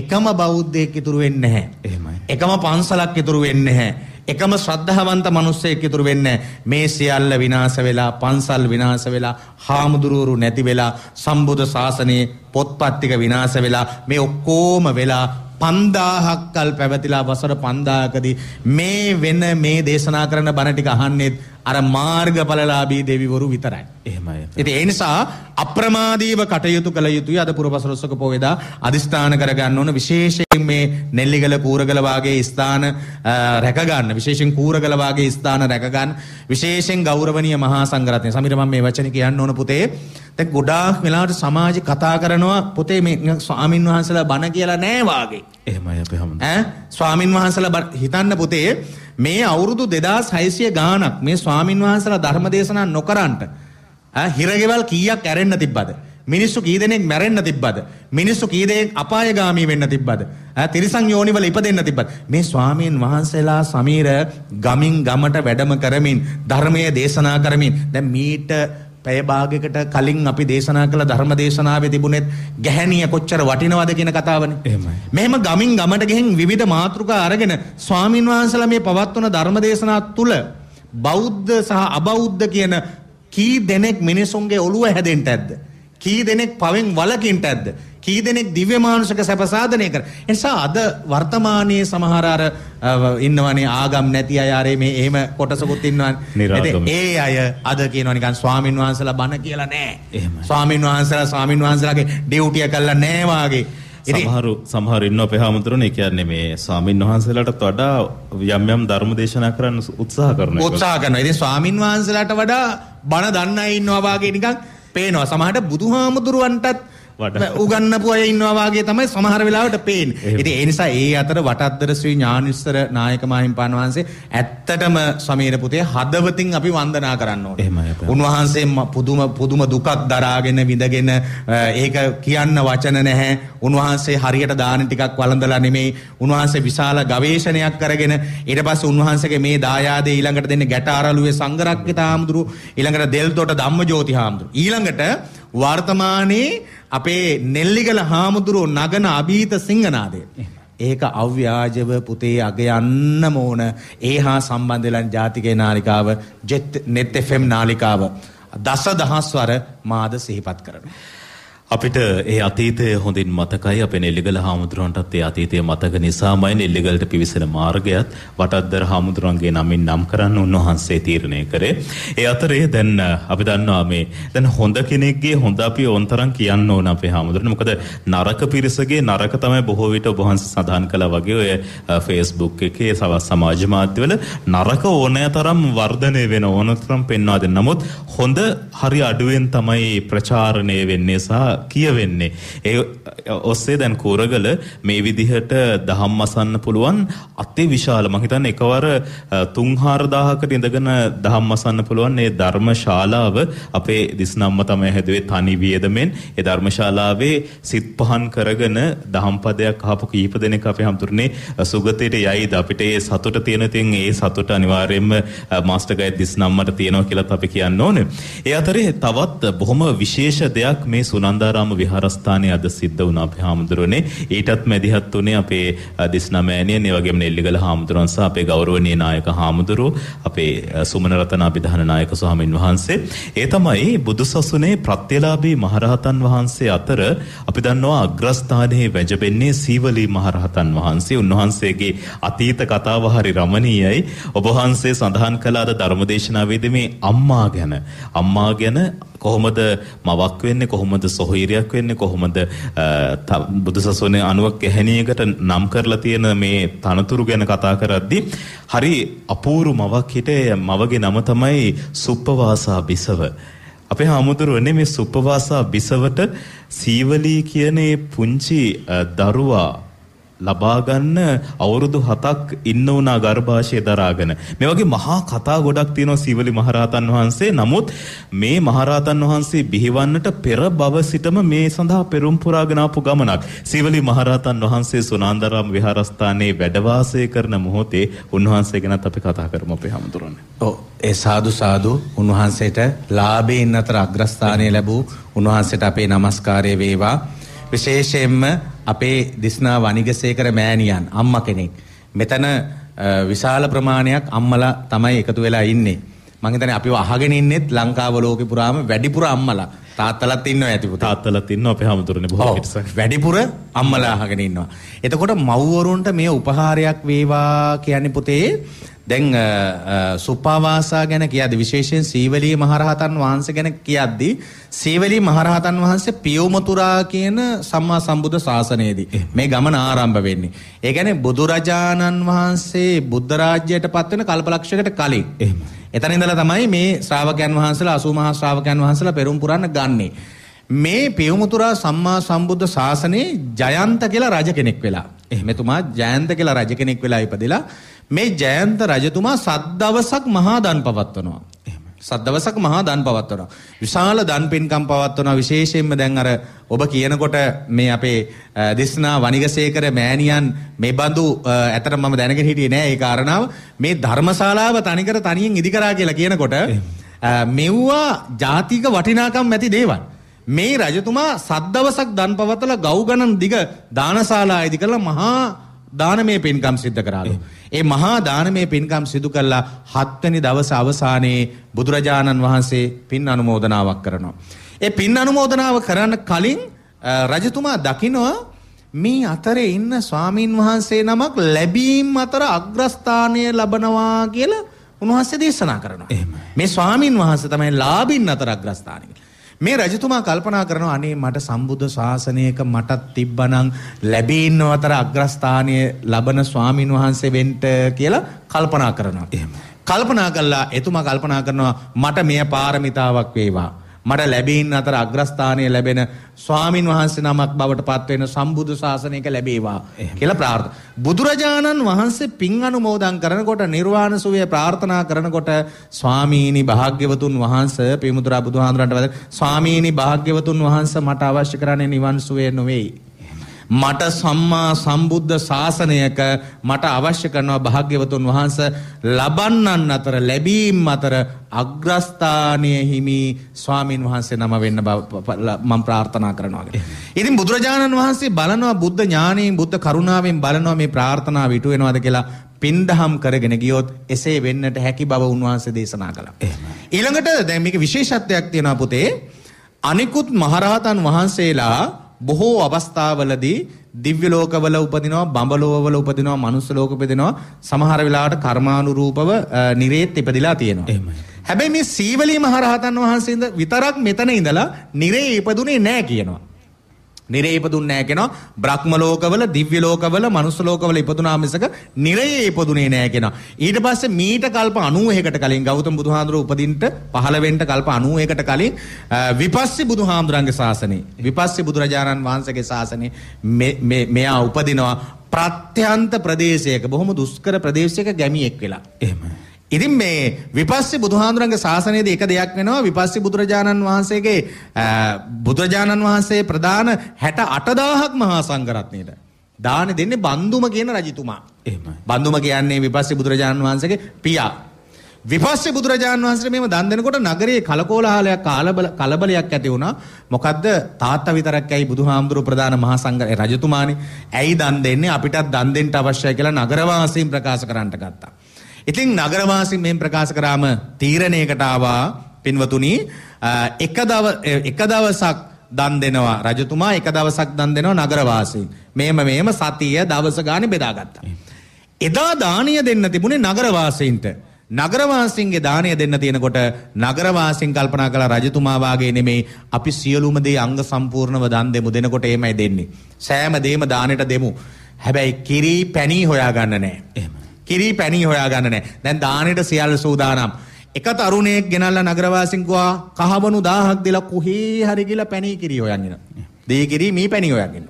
එකම බෞද්ධයෙක් ඉතුරු වෙන්නේ නැහැ. එකම පන්සලක් ඉතුරු වෙන්නේ නැහැ. එකම ශ්‍රද්ධාවන්ත මිනිස්සෙක් ඉතුරු වෙන්නේ මේ සියල්ල විනාශ වෙලා පන්සල් විනාශ වෙලා හාමුදුරුවරු නැති වෙලා සම්බුද්ධ ශාසනයේ පොත්පත් ටික විනාශ වෙලා මේ ඔක්කොම වෙලා 5000ක් කල් පැවතිලා වසර 5000කදී මේ වෙන මේ දේශනා කරන බණ ටික අහන්නෙත් අර මාර්ගඵලලාභී දෙවිවරු විතරයි. එහෙමයි. ඉතින් ඒ නිසා අප්‍රමාදීව කටයුතු කළ යුතුයි අද පුරපසළොස්වක පොයදා අදිස්ථාන කරගන්න ඕන විශේෂයෙන් මේ නෙල්ලිගල කූරගල වාගේ ස්ථාන රැක ගන්න විශේෂයෙන් කූරගල වාගේ ස්ථාන රැක ගන්න විශේෂයෙන් ගෞරවනීය මහා සංඝරත්නය. සමීර මම මේ වචනේ කියන්න ඕන පුතේ. දැන් ගොඩාක් වෙලාවට සමාජේ කතා කරනවා පුතේ මේ ස්වාමින්වහන්සේලා බණ කියලා නෑ වාගේ. එහෙමයි අපේ හැමෝම. ඈ ස්වාමින් වහන්සේලා හිතන්න පුතේ මේ අවුරුදු 2600 ගාණක් මේ ස්වාමින් වහන්සේලා ධර්ම දේශනා නොකරන්ට ඈ හිරගෙවල් කීයක් ඇරෙන්න තිබ්බද? මිනිස්සු කී දෙනෙක් මැරෙන්න තිබ්බද? මිනිස්සු කී දෙනෙක් අපායগামী වෙන්න තිබ්බද? ඈ තිරිසන් යෝනිවල ඉපදෙන්න තිබ්බද? මේ ස්වාමීන් වහන්සේලා සමීර ගමින් ගමට වැඩම කරමින් ධර්මයේ දේශනා කරමින් දැන් මීට පැය භාගයකට කලින් අපි දේශනා කළ ධර්ම දේශනාවේ තිබුණෙත් ගැහණිය කොච්චර වටිනවද කියන කතාවනේ. එහෙමයි. මෙහෙම ගමින් ගමට ගෙහින් විවිධ මාතෘකා අරගෙන ස්වාමින් වහන්සේලා මේ පවත්වන ධර්ම දේශනා තුළ බෞද්ධ සහ අබෞද්ධ කියන කී දෙනෙක් මිනිසුන්ගේ ඔළුව හැදෙන්නට ඇද්ද? කී දෙනෙක් පවෙන් වලකින්ට ඇද්ද? කී දෙනෙක් දිව්‍ය මානුෂික සැප සාධනය කර. ඒ නිසා අද වර්තමානයේ සමහර අර ඉන්නවනේ ආගම් නැති අය ආරේ මේ එහෙම කොටසකුත් ඉන්නවනේ. ඒ අය අද කියනවා නිකන් ස්වාමින් වහන්සලා බණ කියලා නෑ. එහෙමයි. ස්වාමින් වහන්සලා ස්වාමින් වහන්සලාගේ ඩියුටිය කළා නෑ වාගේ. සමහරු සමහර ඉන්න අපේ හාමුදුරනේ කියන්නේ මේ ස්වාමින් වහන්සේලාටත් වඩා යම් යම් ධර්ම දේශනා කරන්න උත්සාහ කරනවා. උත්සාහ කරනවා. ඉතින් ස්වාමින් වහන්සේලාට වඩා බණ දන්න අය ඉන්නවා වාගේ නිකන් පේනවා. සමහරට බුදුහාමුදුරුවන්ටත් උගන්නපු අය ඉන්නවා වාගේ තමයි සමහර වෙලාවට පේන්නේ. ඉතින් ඒ නිසා ඒ අතර වටත්තර ශ්‍රී ඥානවිස්තර නායක මහින්පාණ වහන්සේ ඇත්තටම සමීර පුතේ හදවතින් අපි වන්දනා කරන්න ඕනේ. එහෙමයි. උන්වහන්සේ පුදුම පුදුම දුකක් දරාගෙන විඳගෙන ඒක කියන්න වචන නැහැ. උන්වහන්සේ හරියට දාන ටිකක් වළඳලා නෙමෙයි. උන්වහන්සේ විශාල ගවේෂණයක් කරගෙන ඊට පස්සේ උන්වහන්සේගේ මේ දායාදේ ඊළඟට දෙන්නේ ගැටාරලුවේ සංගරක්කිත ආමුදුරු ඊළඟට දෙල්තොට ධම්මජෝති හාමුදුරු. ඊළඟට වර්තමානයේ අපේ නෙල්ලිගල හාමුදුරුව නගන අභීත සිංහනාදය. ඒක අව්‍යාජව පුතේ අග යන්නම ඕන ඒ හා සම්බන්ධලන් ජාතිකය නාලිකාව ජෙත් නෙත් එෆම් නාලිකාව. දස දහස්වර මාද සිහිපත් කරන. අපිට ඒ අතීතය හොඳින් මතකයි අපේ නෙල්ලිගල හාමුදුරුවන්ටත් ඒ අතීතය මතක නිසාමයි නෙල්ලිගලට පිවිසෙන මාර්ගයත් වටද්දර හාමුදුරුවන්ගේ නමින් නම් කරන්න උන්වහන්සේ තීරණය කරේ. ඒ අතරේ දැන් අපි දන්නවා මේ දැන් හොඳ කෙනෙක්ගේ හොඳ අපි ඕන්තරම් කියන්න ඕන අපේ හාමුදුරුවනේ. මොකද නරක පිරිසගේ නරක තමයි බොහෝ විට ඔබ වහන්සේ සඳහන් කළා වගේ ඔය Facebook එකේ සවස් සමාජ මාධ්‍යවල නරක ඕනෑතරම් වර්ධනය වෙන ඕනතරම් පෙන්වා දෙන්න. නමුත් හොඳ හරි අඩුවෙන් තමයි ප්‍රචාරණය වෙන්නේ සහ කියවෙන්නේ. ඒ ඔස්සේ දැන් කුරගල මේ විදිහට දහම් අසන්න පුළුවන් අති විශාල මං හිතන්නේ එකවර 3-4000කට ඉඳගෙන දහම් අසන්න පුළුවන් මේ ධර්මශාලාව අපේ දිස්නම්ම තමයි හැදුවේ තනි වියදමෙන්. ඒ ධර්මශාලාවේ සිත් පහන් කරගෙන දහම් පදයක් අහපු කීප දෙනෙක් අපේ හම්තුනේ සුගතයට යයිද අපිට ඒ සතුට තියෙන තින් ඒ සතුට අනිවාර්යයෙන්ම මාස්ටර් ගයිඩ් 39ට තියෙනවා කියලාත් අපි කියන්න ඕනේ. ඒ අතරේ තවත් බොහොම විශේෂ දෙයක් මේ සුනන්දා සීතාරාම විහාරස්ථානයේ අද සිද්ධ වුණ අපේ හාමුදුරනේ ඊටත් මැදිහත් වුණේ අපේ දිස්නමෑණියන් ඒ වගේම නෙල්ලිගල හාමුදුරන් සහ අපේ ගෞරවනීය නායක හාමුදුරුව අපේ සුමන රතනාභිධාන නායක ස්වාමින් වහන්සේ ඒ තමයි බුදුසසුනේ ප්‍රත්‍යලාභී මහරහතන් වහන්සේ අතර අපි දන්නවා අග්‍රස්ථානයේ වැජබෙන්නේ සීවලී මහරහතන් වහන්සේ උන්වහන්සේගේ අතීත කතාව හරි රමණීයයි ඔබ වහන්සේ සඳහන් කළ අද ධර්මදේශනාවේදී මේ අම්මා ගැන අම්මා ගැන කොහොමද මවක් වෙන්නේ කොහොමද සොහීරයක් වෙන්නේ කොහොමද බුදුසසුන අනුවක් ගැහැණියකට නම් කරලා තියෙන මේ තනතුරු ගැන කතා කරද්දී හරි අපූරු මවක් හිටේ මවගේ නම තමයි සුප්පවාසා බිසව අපේ හාමුදුරුවනේ මේ සුප්පවාසා බිසවට සීවලී කියන පුංචි දරුවා ලබා ගන්න අවුරුදු 7ක් ඉන්න උනා ගර්භාෂය දරාගෙන මේ වගේ මහා කතා ගොඩක් තියෙනවා සීවලි මහරහතන් වහන්සේ නමුත් මේ මහරහතන් වහන්සේ බිහිවන්නට පෙර බව සිටම මේ සඳහා පෙරම් පුරාගෙන ආපු ගමනක් සීවලි මහරහතන් වහන්සේ සුනන්දරාම විහාරස්ථානයේ වැඩ වාසය කරන මොහොතේ උන්වහන්සේ ගැනත් අපි කතා කරමු අපේ හැමතුරනේ ඔව් ඒ සාදු සාදු උන්වහන්සේට ලාභයෙන් අතර අග්‍රස්ථානය ලැබූ උන්වහන්සේට අපේ নমස්කාරය වේවා විශේෂයෙන්ම අපේ දිස්නා වනිගසේකර මෑණියන් අම්මා කෙනෙක්. මෙතන විශාල ප්‍රමාණයක් අම්මලා තමයි එකතු වෙලා ඉන්නේ. මං හිතන්නේ අපිව අහගෙන ඉන්නෙත් ලංකාව ලෝකෙ පුරාම වැඩිපුර අම්මලා තාත්තලත් ඉන්නවා ඇති පුතා. තාත්තලත් ඉන්නවා අපේ හැමතුරුනේ බොහෝ පිටසක්. වැඩිපුර අම්මලා අහගෙන ඉන්නවා. එතකොට මව්වරුන්ට මේ උපහාරයක් වේවා කියන්නේ පුතේ දැන් සුප්පාවාසා ගැන කියද්දි විශේෂයෙන් සීවලී මහරහතන් වහන්සේ ගැන කියද්දි සීවලී මහරහතන් වහන්සේ පියුමතුරා කියන සම්මා සම්බුද්ධ ශාසනයේදී මේ ගමන ආරම්භ වෙන්නේ. ඒ කියන්නේ බුදුරජාණන් වහන්සේ බුද්ධ රාජ්‍යයට පත්වෙන කල්පලක්ෂයකට කලින්. එහෙම. එතන ඉඳලා තමයි මේ ශ්‍රාවකයන් වහන්සේලා 80 මහා ශ්‍රාවකයන් වහන්සේලා පෙරම් පුරන්න ගන්නේ. මේ පියුමුතුරා සම්මා සම්බුද්ධ ශාසනයේ ජයන්ත කියලා රජ කෙනෙක් වෙලා. එහේ මෙතුමා ජයන්ත කියලා රජ කෙනෙක් වෙලා ඉපදිලා මේ ජයන්ත රජතුමා සද්දවසක් මහා දන් පවත්වනවා. සද්දවසක් මහා දන් පවත්වනවා. විශාල දන් පින්කම් පවත්වනවා විශේෂයෙන්ම දැන් අර ඔබ කියනකොට මේ අපේ දෙස්නා වනිගසේකර මෑණියන් මේ බඳු ඇතර මම දැනගෙන හිටියේ නෑ ඒ කාරණාව. මේ ධර්මශාලාව තනිකර තනියෙන් ඉදි කරා කියලා කියනකොට මෙව්වා ජාතික වටිනාකම් ඇති දේවල්. මේ රජතුමා සද්දවසක් දන් පවත්වලා ගව් ගණන් දිග දානශාලා ඉදි කරලා මහා දානමය පින්කම් සිද්ධ කරාලු. ඒ මහා දානමය පින්කම් සිදු කළා හත්වැනි දවස අවසානයේ බුදුරජාණන් වහන්සේ පින් අනුමෝදනාවක් කරනවා. ඒ පින් අනුමෝදනාව කරන්න කලින් රජතුමා දකිනවා මේ අතරේ ඉන්න ස්වාමින් වහන්සේ නමක් ලැබීම් අතර අග්‍රස්ථානය ලබනවා කියලා උන්වහන්සේ දේශනා කරනවා. මේ ස්වාමින් වහන්සේ තමයි ලාභින් අතර අග්‍රස්ථානය. මේ රජතුමා කල්පනා කරනවා අනේ මට සම්බුද්ධ ශාසනයක මටත් තිබ්බනම් ලැබෙන්නවතර අග්‍රස්ථානය ලබන ස්වාමින් වහන්සේ වෙන්න කියලා කල්පනා කරනවා. කල්පනා කළා එතුමා කල්පනා කරනවා මට මෙය පාරමිතාවක් වේවා. මට ලැබෙන අතර අග්‍රස්ථානය ලැබෙන ස්වාමින් වහන්සේ නමක් බවට පත්වෙන සම්බුදු ශාසනයක ලැබේවා කියලා ප්‍රාර්ථනා. බුදුරජාණන් වහන්සේ පින් අනුමෝදන් කරනකොට නිර්වාණ සුවය ප්‍රාර්ථනා කරනකොට ස්වාමීනි භාග්‍යවතුන් වහන්සේ පිමුතුරා බුදුහාඳුරන්ට වැද ස්වාමීනි භාග්‍යවතුන් වහන්සේ මට අවශ්‍ය කරන්නේ නිවන් සුවය නොවේයි. මට සම්මා සම්බුද්ධ ශාසනයක මට අවශ්‍ය කරනවා භාග්‍යවතුන් වහන්ස ලබන්නන් අතර ලැබීම් අතර අග්‍රස්ථානය හිමි ස්වාමීන් වහන්සේ නම වෙන්න මම ප්‍රාර්ථනා කරනවා. ඉතින් බුදුරජාණන් වහන්සේ බලනවා බුද්ධ ඥානයෙන් බුද්ධ කරුණාවෙන් බලනවා මේ ප්‍රාර්ථනාව ඉටු වෙනවද කියලා පින්දහම් කරගෙන ගියොත් එසේ වෙන්නට හැකි බව උන්වහන්සේ දේශනා කළා. ඊළඟට දැන් මේක විශේෂත්වයක් තියෙනවා පුතේ. අනිකුත් මහරහතන් වහන්සේලා බොහෝ අවස්ථාවලදී දිව්‍ය ලෝකවල උපදිනවා බඹලෝවල උපදිනවා මනුස්ස ලෝක උපදිනවා සමහර වෙලාවට කර්මානුරූපව නිරේත් ඉපදිලා තියෙනවා. එහෙමයි. හැබැයි මේ සීවලී මහරහතන් වහන්සේ විතරක් මෙතන ඉඳලා නිරේ ඉපදුනේ නැහැ කියනවා. නිරේ ඉපදුන්නේ නැහැ කියනවා. බ්‍රහ්ම ලෝකවල, දිව්‍ය ලෝකවල, මනුස්ස ලෝකවල ඉපදුනා මිසක නිරේ ඉපදුනේ නැහැ කියනවා. ඊට පස්සේ මීට කල්ප 91කට කලින් ගෞතම බුදුහාඳුර උපදින්න 15 වෙනිට කල්ප 91කට කලින් විපස්සී බුදුහාඳුරන්ගේ ශාසනේ, විපස්සී බුදුරජාණන් වහන්සේගේ ශාසනේ මේ මෙයා උපදිනවා ප්‍රත්‍යන්ත ප්‍රදේශයක බොහොම දුෂ්කර ප්‍රදේශයක ගැමියෙක් වෙලා. එහෙමයි. ඉතින් මේ විපස්සි බුදුහාඳුරන්ගේ ශාසනයේදී එක දෙයක් වෙනවා විපස්සි බුදුරජාණන් වහන්සේගේ බුදුරජාණන් වහන්සේ ප්‍රදාන 68000ක් මහා සංඝරත්නයට දාන දෙන්නේ බන්දුම කියන රජතුමා. එහෙමයි. බන්දුම කියන්නේ විපස්සි බුදුරජාණන් වහන්සේගේ පියා. විපස්සි බුදුරජාණන් වහන්සේට මෙහෙම දන් දෙනකොට නගරයේ කලකෝලහලයක් කලබලයක් ඇති වුණා. මොකද්ද තාත්තා විතරක් ඇයි බුදුහාමුදුරු ප්‍රදාන මහා සංඝ රජතුමානි ඇයි දන් දෙන්නේ අපිටත් දන් දෙන්න අවශ්‍යයි කියලා නගරවාසීන් ප්‍රකාශ කරන්නට ගත්තා. ඉතින් නගරවාසීන් මෙන් ප්‍රකාශ කරාම තීරණයකට ආවා පින්වතුනි එක දව එක දවසක් දන් දෙනවා රජතුමා එක දවසක් දන් දෙනවා නගරවාසීන්. මේම මේම සතිය දවස ගානේ බෙදාගත්තා. එදා දානය දෙන්න තිබුණේ නගරවාසීන්ට. නගරවාසින්ගේ දානය දෙන්න තියෙනකොට නගරවාසින් කල්පනා කළ රජතුමාවාගේ නෙමේ අපි සියලුම දේ අංග සම්පූර්ණව දන් දෙමු දෙනකොට ඒමයි දෙන්නේ. සෑම දේම දානයට දෙමු. හැබැයි කිරි පැණී හොයාගන්න නෑ. එහෙම. කිරි පැණි හොයාගන්න නෑ. දැන් දානෙට සියල්ල සූදානම්. එක තරුණයෙක් ගෙනල්ලා නගරවාසීන් ගියා කහවණු 1000ක් දීලා කොහේ හරි ගිහලා පැණි කිරි හොයන්න. දී කිරි මී පැණි හොයාගෙන.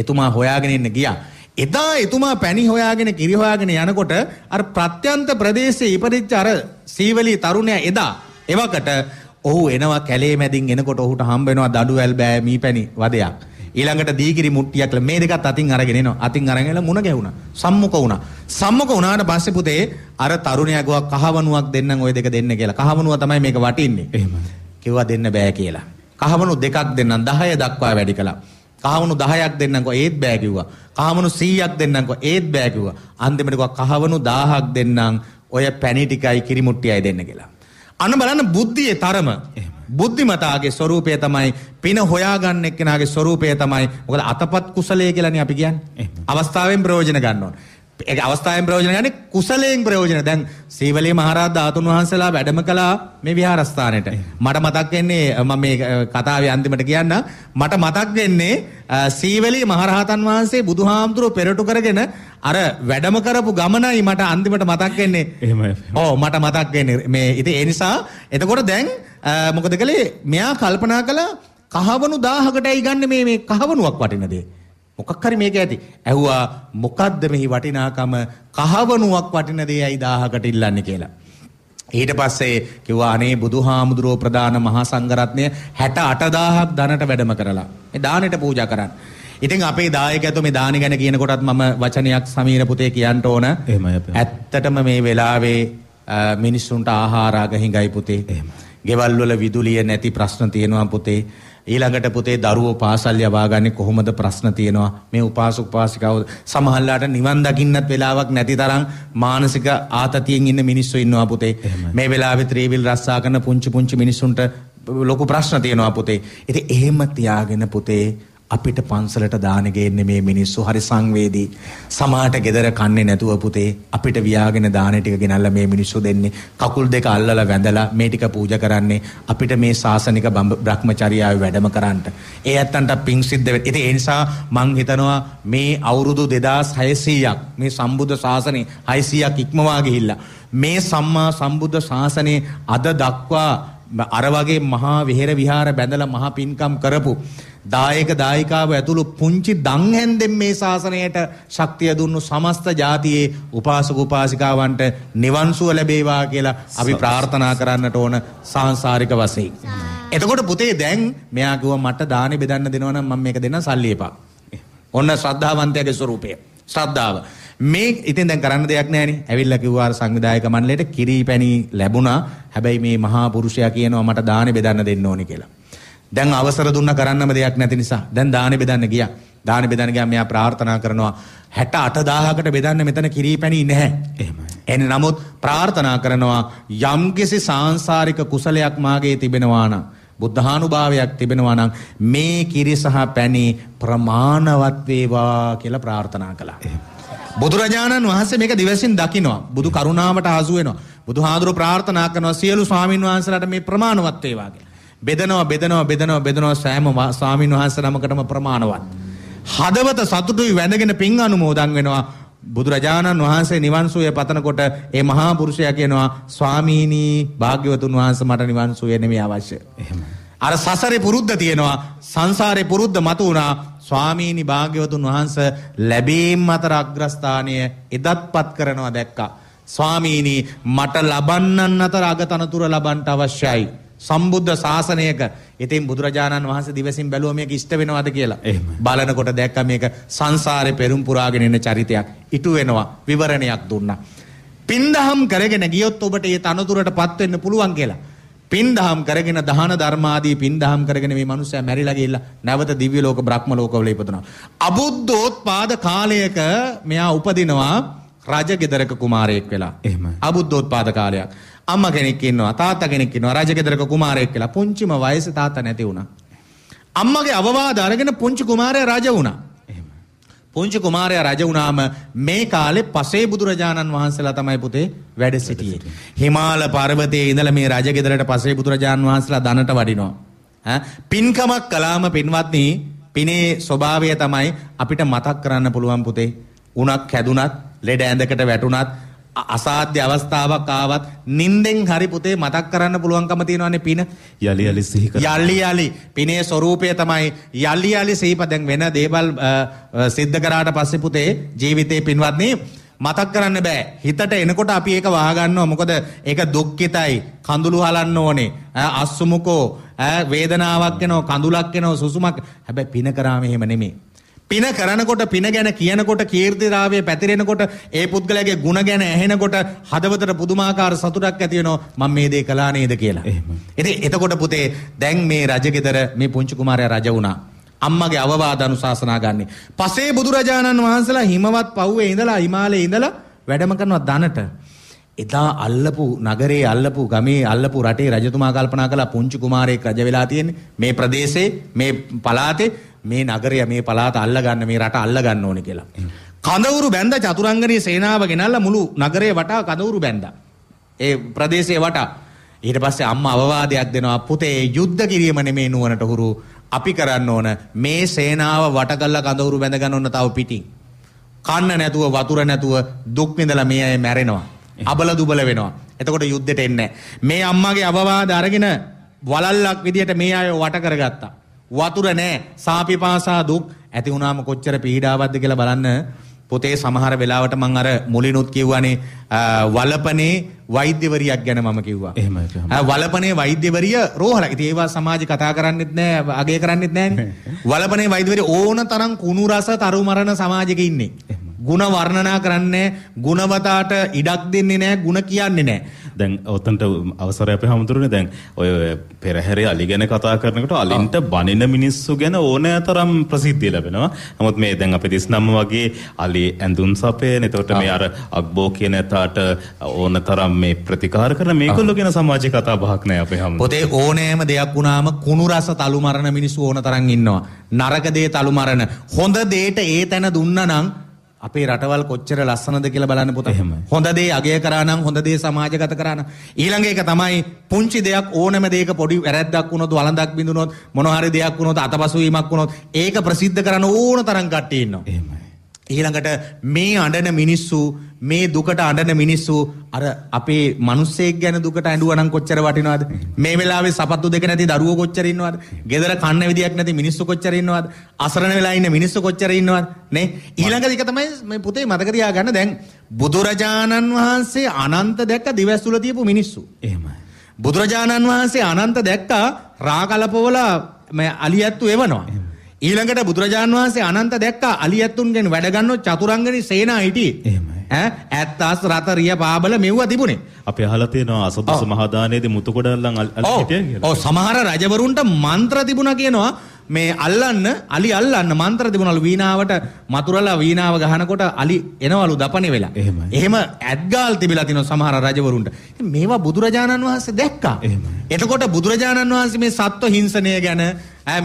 එතුමා හොයාගෙන ඉන්න ගියා. එදා එතුමා පැණි හොයාගෙන කිරි හොයාගෙන යනකොට අර ප්‍රත්‍යන්ත ප්‍රදේශයේ ඉපදිච්ච අර සීවලී තරුණයා එදා එවකට ඔහු එනවා කැලේ මැදින් එනකොට ඔහුට හම්බ වෙනවා දඩුවැල් බෑ මී පැණි වදයක්. ඊළඟට දීගිරි මුට්ටියක් මේ දෙකත් අතින් අරගෙන එනවා. අතින් අරගෙන මුණ ගැහුණා. සම්මුඛ වුණා. සම්මුඛ වුණාට පස්සේ පුතේ අර තරුණයා ගාව කහවණුවක් දෙන්නම් ওই දෙක දෙන්න කියලා. කහවණුව තමයි මේක වටින්නේ. එහෙමයි. කිව්වා දෙන්න බෑ කියලා. කහවණු දෙකක් දෙන්නම් 10 දක්වා වැඩි කළා. කහවණු 10ක් දෙන්නම්කෝ ඒත් බෑ කිව්වා. කහවණු 100ක් දෙන්නම්කෝ ඒත් බෑ කිව්වා. අන්තිමට කිව්වා කහවණු 1000ක් දෙන්නම් ඔය පැණි ටිකයි කිරි මුට්ටියයි දෙන්න කියලා. අන්න බලන්න බුද්ධියේ තරම. එහෙම. බුද්ධිමතාගේ ස්වරූපය තමයි පින හොයාගන්න එක්කෙනාගේ ස්වරූපය තමයි මොකද අතපත් කුසලයේ කියලානේ අපි කියන්නේ. අවස්ථාවෙන් ප්‍රයෝජන ගන්න ඕන. ඒක අවස්ථාවෙන් ප්‍රයෝජන ගන්නේ කුසලයෙන් ප්‍රයෝජන. දැන් සීවලේ මහරහත් ධාතුන් වහන්සේලා වැඩම කළා මේ විහාරස්ථානෙට. මට මතක් වෙන්නේ මම මේ කතාවේ අන්තිමට කියන්න මට මතක් වෙන්නේ සීවලේ මහරහතන් වහන්සේ බුදුහාමුදුරුව පෙරටු කරගෙන අර වැඩම කරපු ගමනයි මට අන්තිමට මතක් වෙන්නේ. එහෙමයි. ඔව් මට මතක් වෙන්නේ මේ ඉතින් ඒ නිසා එතකොට දැන් මොකද කළේ මෙයා කල්පනා කළා කහවණු 1000කටයි ගන්න මේ මේ කහවණුවක් වටින දේ. මොකක් හරි මේක ඇති. ඇහුවා මොකද්ද මෙහි වටිනාකම කහවණුවක් වටින දේයි 1000කට ඉල්ලන්නේ කියලා. ඊට පස්සේ කිව්වා අනේ බුදුහාමුදුරෝ ප්‍රධාන මහා සංඝරත්නය 68000ක් ධනට වැඩම කරලා මේ දානෙට පූජා කරන්න. ඉතින් අපේ දායකයතු මේ දාන ගැන කියනකොටත් මම වචනයක් සමීර පුතේ කියන්න ඕන. ඇත්තටම මේ වෙලාවේ මිනිස්සුන්ට ආහාර අගහිඟයි පුතේ. එහෙමයි. ගෙවල් වල විදුලිය නැති ප්‍රශ්න තියෙනවා පුතේ. ඊළඟට පුතේ දරුවෝ පාසල් යවා ගන්නේ කොහොමද ප්‍රශ්න තියෙනවා. මේ උපාසක උපාසිකාව සමහරලාට නිවන් දකින්නත් වෙලාවක් නැති තරම් මානසික ආතතියෙන් ඉන්න මිනිස්සු ඉන්නවා පුතේ. මේ වෙලාවේ ත්‍රිවිල් රස්සා කරන පුංචි පුංචි මිනිසුන්ට ලොකු ප්‍රශ්න තියෙනවා පුතේ. ඉතින් එහෙම තියාගෙන පුතේ අපිට පන්සලට දාන ගේන්නේ මේ මිනිස්සු හරි සංවේදී. සමාට gedara කන්නේ නැතුව පුතේ අපිට ව්‍යාගෙන දාන ටික ගෙනල්ලා මේ මිනිස්සු දෙන්නේ. කකුල් දෙක අල්ලලා වැඳලා මේ ටික පූජා කරන්නේ අපිට මේ සාසනික බ්‍රහ්මචර්යාව වැඩම කරන්නට. ඒ ඇත්තන්ට පිං සිද්ධ වෙන්න. ඉතින් ඒ නිසා මං හිතනවා මේ අවුරුදු 2600ක් මේ සම්බුද්ධ ශාසනේ 600ක් ඉක්මවා ගිහිල්ලා මේ සම්මා සම්බුද්ධ ශාසනේ අද දක්වා අර වගේ මහා විහෙර විහාර බැඳලා මහා පින්කම් කරපු දායක දායිකාව ඇතුළු පුංචි දන් හැන්දෙන් මේ ශාසනයට ශක්තිය දුන්නු සමස්ත ජාතියේ උපාසක උපාසිකාවන්ට නිවන් සුව ලැබේවා කියලා අපි ප්‍රාර්ථනා කරන්නට ඕන සාංශාරික වශයෙන්. එතකොට පුතේ දැන් මෙයා කිව්වා මට දානි බෙදන්න දෙනවා නම් මම මේක දෙන්න සල්ලි එපා. ඔන්න ශ්‍රද්ධාවන්තයාගේ ස්වરૂපය. ශ්‍රද්ධාව. මේ ඉතින් දැන් කරන්න දෙයක් නැහැනේ. ඇවිල්ලා කිව්වා අර සංවිධායක මණ්ඩලයට කිරි පැණි ලැබුණා. හැබැයි මේ මහා පුරුෂයා කියනවා මට දානේ බෙදන්න දෙන්න ඕනේ කියලා. දැන් අවසර දුන්න කරන්නම දෙයක් නැති නිසා දැන් දානේ බෙදන්න ගියා. දානේ බෙදන්න ගියා මෙයා ප්‍රාර්ථනා කරනවා 68000කට බෙදන්න මෙතන කිරි පැණි නැහැ. එහෙමයි. එන නමුත් ප්‍රාර්ථනා කරනවා යම්කිසි සාංශාරික කුසලයක් මාගේ තිබෙනවා නම් බුද්ධානුභාවයක් තිබෙනවා නම් මේ කිරි සහ පැණි ප්‍රමාණවත් වේවා කියලා ප්‍රාර්ථනා කළා. බුදුරජාණන් වහන්සේ මේක දිවසින් දකිනවා. බුදු කරුණාවට හසු වෙනවා. බුදුහාඳුර ප්‍රාර්ථනා කරනවා සියලු ස්වාමින් වහන්සේලාට මේ ප්‍රමාණවත් වේවා කියලා. බෙදනවා බෙදනවා බෙදනවා බෙදනවා සෑම ස්වාමින් වහන්සේ නමකටම ප්‍රමාණවත්. හදවත සතුටුයි වැඳගෙන පින් අනුමෝදන් වෙනවා. බුදුරජාණන් වහන්සේ නිවන් සුවය පතනකොට ඒ මහා පුරුෂයා කියනවා ස්වාමීනි භාග්‍යවතුන් වහන්සේ මට නිවන් සුවය නෙමෙයි අවශ්‍ය. එහෙමයි. අර සසරේ පුරුද්ද තියෙනවා සංසාරේ පුරුද්ද මතු වුණා ස්වාමීනි භාග්‍යවතුන් වහන්ස ලැබීම් අතර අග්‍රස්ථානය එදත්පත් කරනවා දැක්කා. ස්වාමීනි මට ලබන්නන් අතර අගතනතුර ලබන්ට අවශ්‍යයි. සම්බුද්ධ ශාසනයක ඉතින් බුදුරජාණන් වහන්සේ දිවසින් බැලුව මේක ඉෂ්ට වෙනවද කියලා. බලනකොට දැක්ක මේක සංසාරේ පෙරම් පුරාගෙන එන චරිතයක්. ඉටු වෙනවා විවරණයක් දුන්නා. පින්දහම් කරගෙන ගියොත් ඔබට ඒ තනතුරටපත් වෙන්න පුළුවන් කියලා. පින්දහම් කරගෙන දහන ධර්මාදී පින්දහම් කරගෙන මේ මනුස්සයා මැරිලා ගිහිල්ලා නැවත දිව්‍ය ලෝක බ්‍රහ්ම ලෝකවල ඉපදුනවා. අබුද්ධෝත්පාද කාලයක මෙයා උපදිනවා රජගෙදරක කුමාරයෙක් වෙලා. එහෙම. අබුද්ධෝත්පාද කාලයක්. අම්මා කෙනෙක් ඉන්නවා, තාත්තා කෙනෙක් ඉන්නවා, රජගෙදරක කුමාරයෙක් කියලා. පුංචිම වයසේ තාත්තා නැති වුණා. අම්මගේ අවවාද අරගෙන පුංචි කුමාරයා රජ වුණා. පුංචි කුමාරයා රජ වුණාම මේ කාලේ පසේ බුදුරජාණන් වහන්සේලා තමයි පුතේ වැඩ සිටියේ. හිමාල පර්වතයේ ඉඳලා මේ රජගෙදරට පසේ බුදුරජාණන් වහන්සේලා දනට වඩිනවා. ඈ පින්කමක් කළාම පින්වත්නි පිනේ ස්වභාවය තමයි අපිට මතක් කරන්න පුළුවන් පුතේ. උණක් හැදුනත්, ලෙඩ ඇඳකට වැටුනත් අසාධ්‍ය අවස්ථාවක් ආවත් නින්දෙන් හරි පුතේ මතක් කරන්න පුළුවන්කම තියෙනවානේ පින. යලි යලි සිහි කර. යලි යලි පිනේ ස්වરૂපය තමයි යලි යලි සිහිප දැන් වෙන දේවල් සිද්ධ කරාට පස්සේ පුතේ ජීවිතේ පින්වත්නි මතක් කරන්න බෑ හිතට එනකොට අපි ඒක වහගන්නවා මොකද ඒක දුක්ඛිතයි කඳුළු හලන්න ඕනේ අස්සුමුකෝ වේදනාවක් එනවා කඳුලක් එනවා සුසුමක් හැබැයි පින කරාම එහෙම නෙමෙයි පින කරනකොට පින ගැන කියනකොට කීර්තිරාවය පැතිරෙනකොට ඒ පුද්ගලයාගේ ಗುಣ ගැන ඇහෙනකොට හදවතට පුදුමාකාර සතුටක් ඇති වෙනවා මම මේ දේ කළා නේද කියලා. ඉතින් එතකොට පුතේ දැන් මේ රජගෙදර මේ පුංචි කුමාරයා රජ වුණා. අම්මගේ අවවාද අනුශාසනා ගන්න. පසේ බුදුරජාණන් වහන්සේලා හිමවත් පව්වේ ඉඳලා හිමාලයේ ඉඳලා වැඩම කරනවා දනට. එදා අල්ලපු නගරේ අල්ලපු ගමේ අල්ලපු රටේ රජතුමා කල්පනා කළා පුංචි කුමාරයෙක් රජ වෙලා තියෙන්නේ මේ ප්‍රදේශේ මේ පළාතේ මේ නගරය මේ පළාත අල්ලගන්න මේ රට අල්ලගන්න ඕනේ කියලා. කඳවුරු බැඳ චතුරංගනී සේනාව ගෙනල්ලා මුළු නගරේ වටා කඳවුරු බැඳා. ඒ ප්‍රදේශයේ වටා. ඊට පස්සේ අම්මා අවවාදයක් දෙනවා පුතේ යුද්ධ කිරීම නෙමේ නුවණට හුරු අපි කරන්න ඕන මේ සේනාව වට කරලා කඳවුරු බැඳ ගන්න ඕන තව පිටින්. කන්න නැතුව වතුර නැතුව දුක් විඳලා මේ අය මැරෙනවා. අබල දුබල වෙනවා. එතකොට යුද්ධෙට එන්නේ මේ අම්මාගේ අවවාද අරගෙන වලල්ලක් විදියට මේ අය වට කරගත්තා. වතුර නෑ සාපිපාසා දුක් ඇති වුණාම කොච්චර පීඩාවක්ද කියලා බලන්න පොතේ සමහර වෙලාවට මං අර මුලිනුත් කිව්වනේ වලපනේ වෛද්‍යවරියක් ගැන මම කිව්වා. එහෙමයි. වලපනේ වෛද්‍යවරිය රෝහල. ඉතින් ඒවා සමාජේ කතා කරන්නෙත් නෑ, අගය කරන්නෙත් නෑනේ. [laughs] වලපනේ වෛද්‍යවරිය ඕන තරම් කුණු රස තරු මරණ සමාජෙක ඉන්නේ. ಗುಣ වර්ණනා කරන්නේ ಗುಣවතාට ඉඩක් දෙන්නේ නැහැ ಗುಣ කියන්නේ නැහැ. දැන් ඔතනට අවසරය අපි හමුදුරනේ දැන් ඔය පෙරහැරේ අලි ගැන කතා කරනකොට අලින්ට බනින මිනිස්සු ගැන ඕනෑතරම් ප්‍රසිද්ධිය ලැබෙනවා. නමුත් මේ දැන් අපි 39 වගේ අලි ඇඳුම් සපයන. එතකොට මේ අර අග්බෝ කියන තාට ඕනතරම් මේ ප්‍රතිකාර කරන මේගොල්ලෝ ගැන සමාජික කතා බහක් නැහැ අපි හමුදුරනේ. පොතේ ඕනෑම දෙයක් වුණාම කුණු රස තලු මරන මිනිස්සු ඕනතරම් ඉන්නවා. නරක දේ තලු මරන. හොඳ දේට ඒ තැන දුන්නා නම් අපේ රටවල් කොච්චර ලස්සනද කියලා බලන්න පුතා. හොඳ දේ අගය කරා නම් හොඳ දේ සමාජගත කරා නම් ඊළඟ එක තමයි පුංචි දෙයක් ඕනම දෙයක පොඩි වැරැද්දක් වුණොත් වළඳක් බිඳුනොත් මොන හරි දෙයක් වුණොත් අතපසු වීමක් වුණොත් ඒක ප්‍රසිද්ධ කරන ඕන තරම් කට්ටිය ඉන්නවා. එහෙමයි. ඊළඟට මේ අඬන මිනිස්සු මේ දුකට අඬන මිනිස්සු අර අපේ මිනිස්සෙක් ගැන දුකට ඇඬුවා නම් කොච්චර වටිනවද මේ වෙලාවේ සපත්තු දෙක නැති දරුවෝ කොච්චර ඉන්නවද ගෙදර කන්න විදියක් නැති මිනිස්සු කොච්චර ඉන්නවද අසරණ වෙලා ඉන්න මිනිස්සු කොච්චර ඉන්නවද නේ ඊළඟ එක තමයි මේ පුතේ මතක තියාගන්න දැන් බුදුරජාණන් වහන්සේ අනන්ත දැක්ක දිවස් තුල තියපු මිනිස්සු එහෙමයි බුදුරජාණන් වහන්සේ අනන්ත දැක්කා රාකලපවල මේ අලියැත්තු එවනවා. ඊළඟට බුදුරජාන් වහන්සේ අනන්ත දැක්කා අලියැත්තුන්ගෙන් වැඩගන්නෝ චතුරංගනි සේනා හිටියේ. එහෙමයි. ඇත්තස් රත රිය පාබල මෙව්වා තිබුණේ. අපි අහලා තියෙනවා අසදස මහදානයේදී මුතුකොඩල්ලන් අලියැත්තේ කියලා. ඔව් සමහර රජවරුන්ට මන්ත්‍ර තිබුණා කියනවා. මේ අල්ලන්න අලි අල්ලන්න මන්ත්‍ර තිබුණලු වීණාවට මතුරලා වීණාව ගහනකොට අලි එනවලු දපණේ වෙලා. එහෙමයි. එහෙම ඇත්ගාල් තිබිලා තිනවා සමහර රජවරුන්ට. මේවා බුදුරජාණන් වහන්සේ දැක්කා. එහෙමයි. එතකොට බුදුරජාණන් වහන්සේ මේ සත්ව හිංසනය ගැන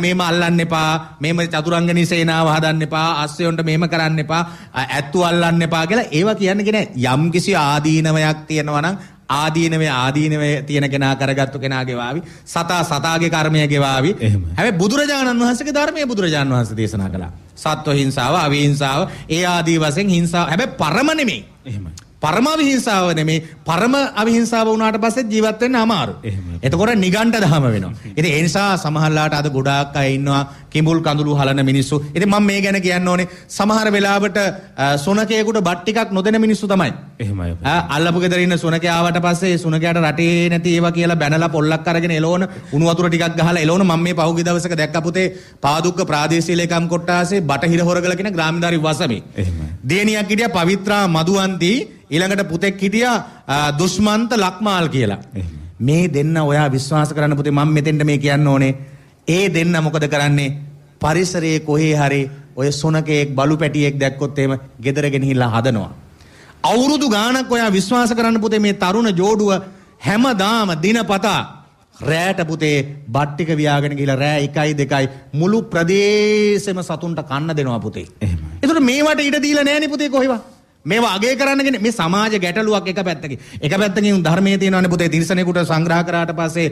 මේම අල්ලන්න එපා මේම චතුරංගනි සේනාව හදන්න එපා අස්සයොන්ට මේම කරන්න එපා ඇත්තු අල්ලන්න එපා කියලා ඒවා කියන්නේ යම් කිසි ආදීනවයක් තියෙනවා නම් ආදීනවේ ආදීනවේ තියෙන කෙනා කරගත්තු කෙනාගේ වාවි සතා සතාගේ කර්මය ගෙවාවි හැබැයි බුදුරජාණන් වහන්සේගේ ධර්මයේ බුදුරජාණන් වහන්සේ දේශනා කළා සත්ව හිංසාව අවිහිංසාව ඒ ආදී වශයෙන් හිංසාව හැබැයි පරම නෙමෙයි එහෙමයි පරම අවිහිංසාව නෙමේ පරම අවිහිංසාව වුණාට පස්සේ ජීවත් වෙන්න අමාරු. එතකොට නිගණ්ඨ දහම වෙනවා. ඉතින් ඒ නිසා සමහරලාට අද ගොඩාක් අය ඉන්නවා කිඹුල් කඳුළු හලන මිනිස්සු. ඉතින් මම මේ ගැන කියන්න ඕනේ සමහර වෙලාවට සුනකයෙකුට බත් ටිකක් නොදෙන මිනිස්සු තමයි. එහෙමයි. අල්ලපු ගෙදර ඉන්න සුනකයා ආවට පස්සේ ඒ සුනකයාට රටේ නැති ඒවා කියලා බැනලා පොල්ලක් අරගෙන එලවන උණු වතුර ටිකක් ගහලා එලවන මම මේ පහුගිය දවසක දැක්ක පුතේ පාදුක්ක ප්‍රාදේශීය ලේකම් කොට්ටාසේ බටහිර හොරගල කියන ග්‍රාමීදාරි වසමේ. එහෙමයි. දේනියක් හිටියා පවිත්‍රා මදුවන්ති ඊළඟට පුතෙක් හිටියා දුෂ්මන්ත ලක්මාල් කියලා. මේ දෙන්න ඔයා විශ්වාස කරන්න පුතේ මම මෙතෙන්ට මේ කියන්න ඕනේ. ඒ දෙන්න මොකද කරන්නේ? පරිසරයේ කොහේ හරි ඔය සොනකෙක් බලු පැටියෙක් දැක්කොත් එහෙම ගෙදර ගෙනහිල්ලා හදනවා. අවුරුදු ගාණක් ඔයා විශ්වාස කරන්න පුතේ මේ තරුණ ජෝඩුව හැමදාම දිනපතා රෑට පුතේ බට්ටික ව්‍යාගෙන ගිහිලා රෑ 1යි 2යි මුළු ප්‍රදේශෙම සතුන්ට කන්න දෙනවා පුතේ. එහෙමයි. ඒතකොට මේවට ඉඩ දීලා නැහැ නේ පුතේ කොහෙවත්. මේවා අගේ කරන්නගෙන මේ සමාජ ගැටලුවක් එක පැත්තකින්. එක පැත්තකින් ධර්මයේ තියෙනවනේ පුතේ තිරසනෙකුට සංග්‍රහ කරාට පස්සේ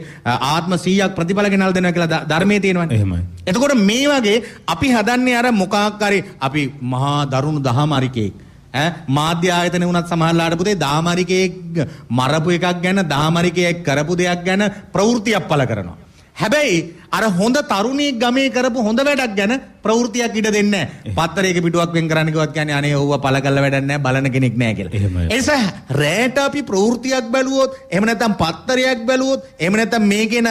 ආත්ම 100ක් ප්‍රතිඵල ගෙනල් දෙනවා කියලා ධර්මයේ තියෙනවනේ. එහෙමයි. එතකොට මේ වගේ අපි හදන්නේ අර මොකක් හරි අපි මහා දරුණු දහම අරිකේක්. මාධ්‍ය ආයතන වුණත් සමහරලාට පුතේ දාමරිකයෙක් මරපු එකක් ගැන දාමරිකයෙක් කරපු දෙයක් ගැන ප්‍රවෘත්තියක් පළ කරනවා. හැබැයි අර හොඳ තරුණියෙක් ගමේ කරපු හොඳ වැඩක් ගැන ප්‍රවෘත්තියක් ඉඩ දෙන්නේ නැහැ. පත්තරයක පිටුවක් වෙන් කරන්න කිව්වත් කියන්නේ අනේ ඔව්ව පළ කළ වැඩක් නැහැ බලන කෙනෙක් නැහැ කියලා. ඒ නිසා රැට අපි ප්‍රවෘත්තියක් බැලුවොත් එහෙම නැත්නම් පත්තරයක් බැලුවොත් එහෙම නැත්නම් මේකේන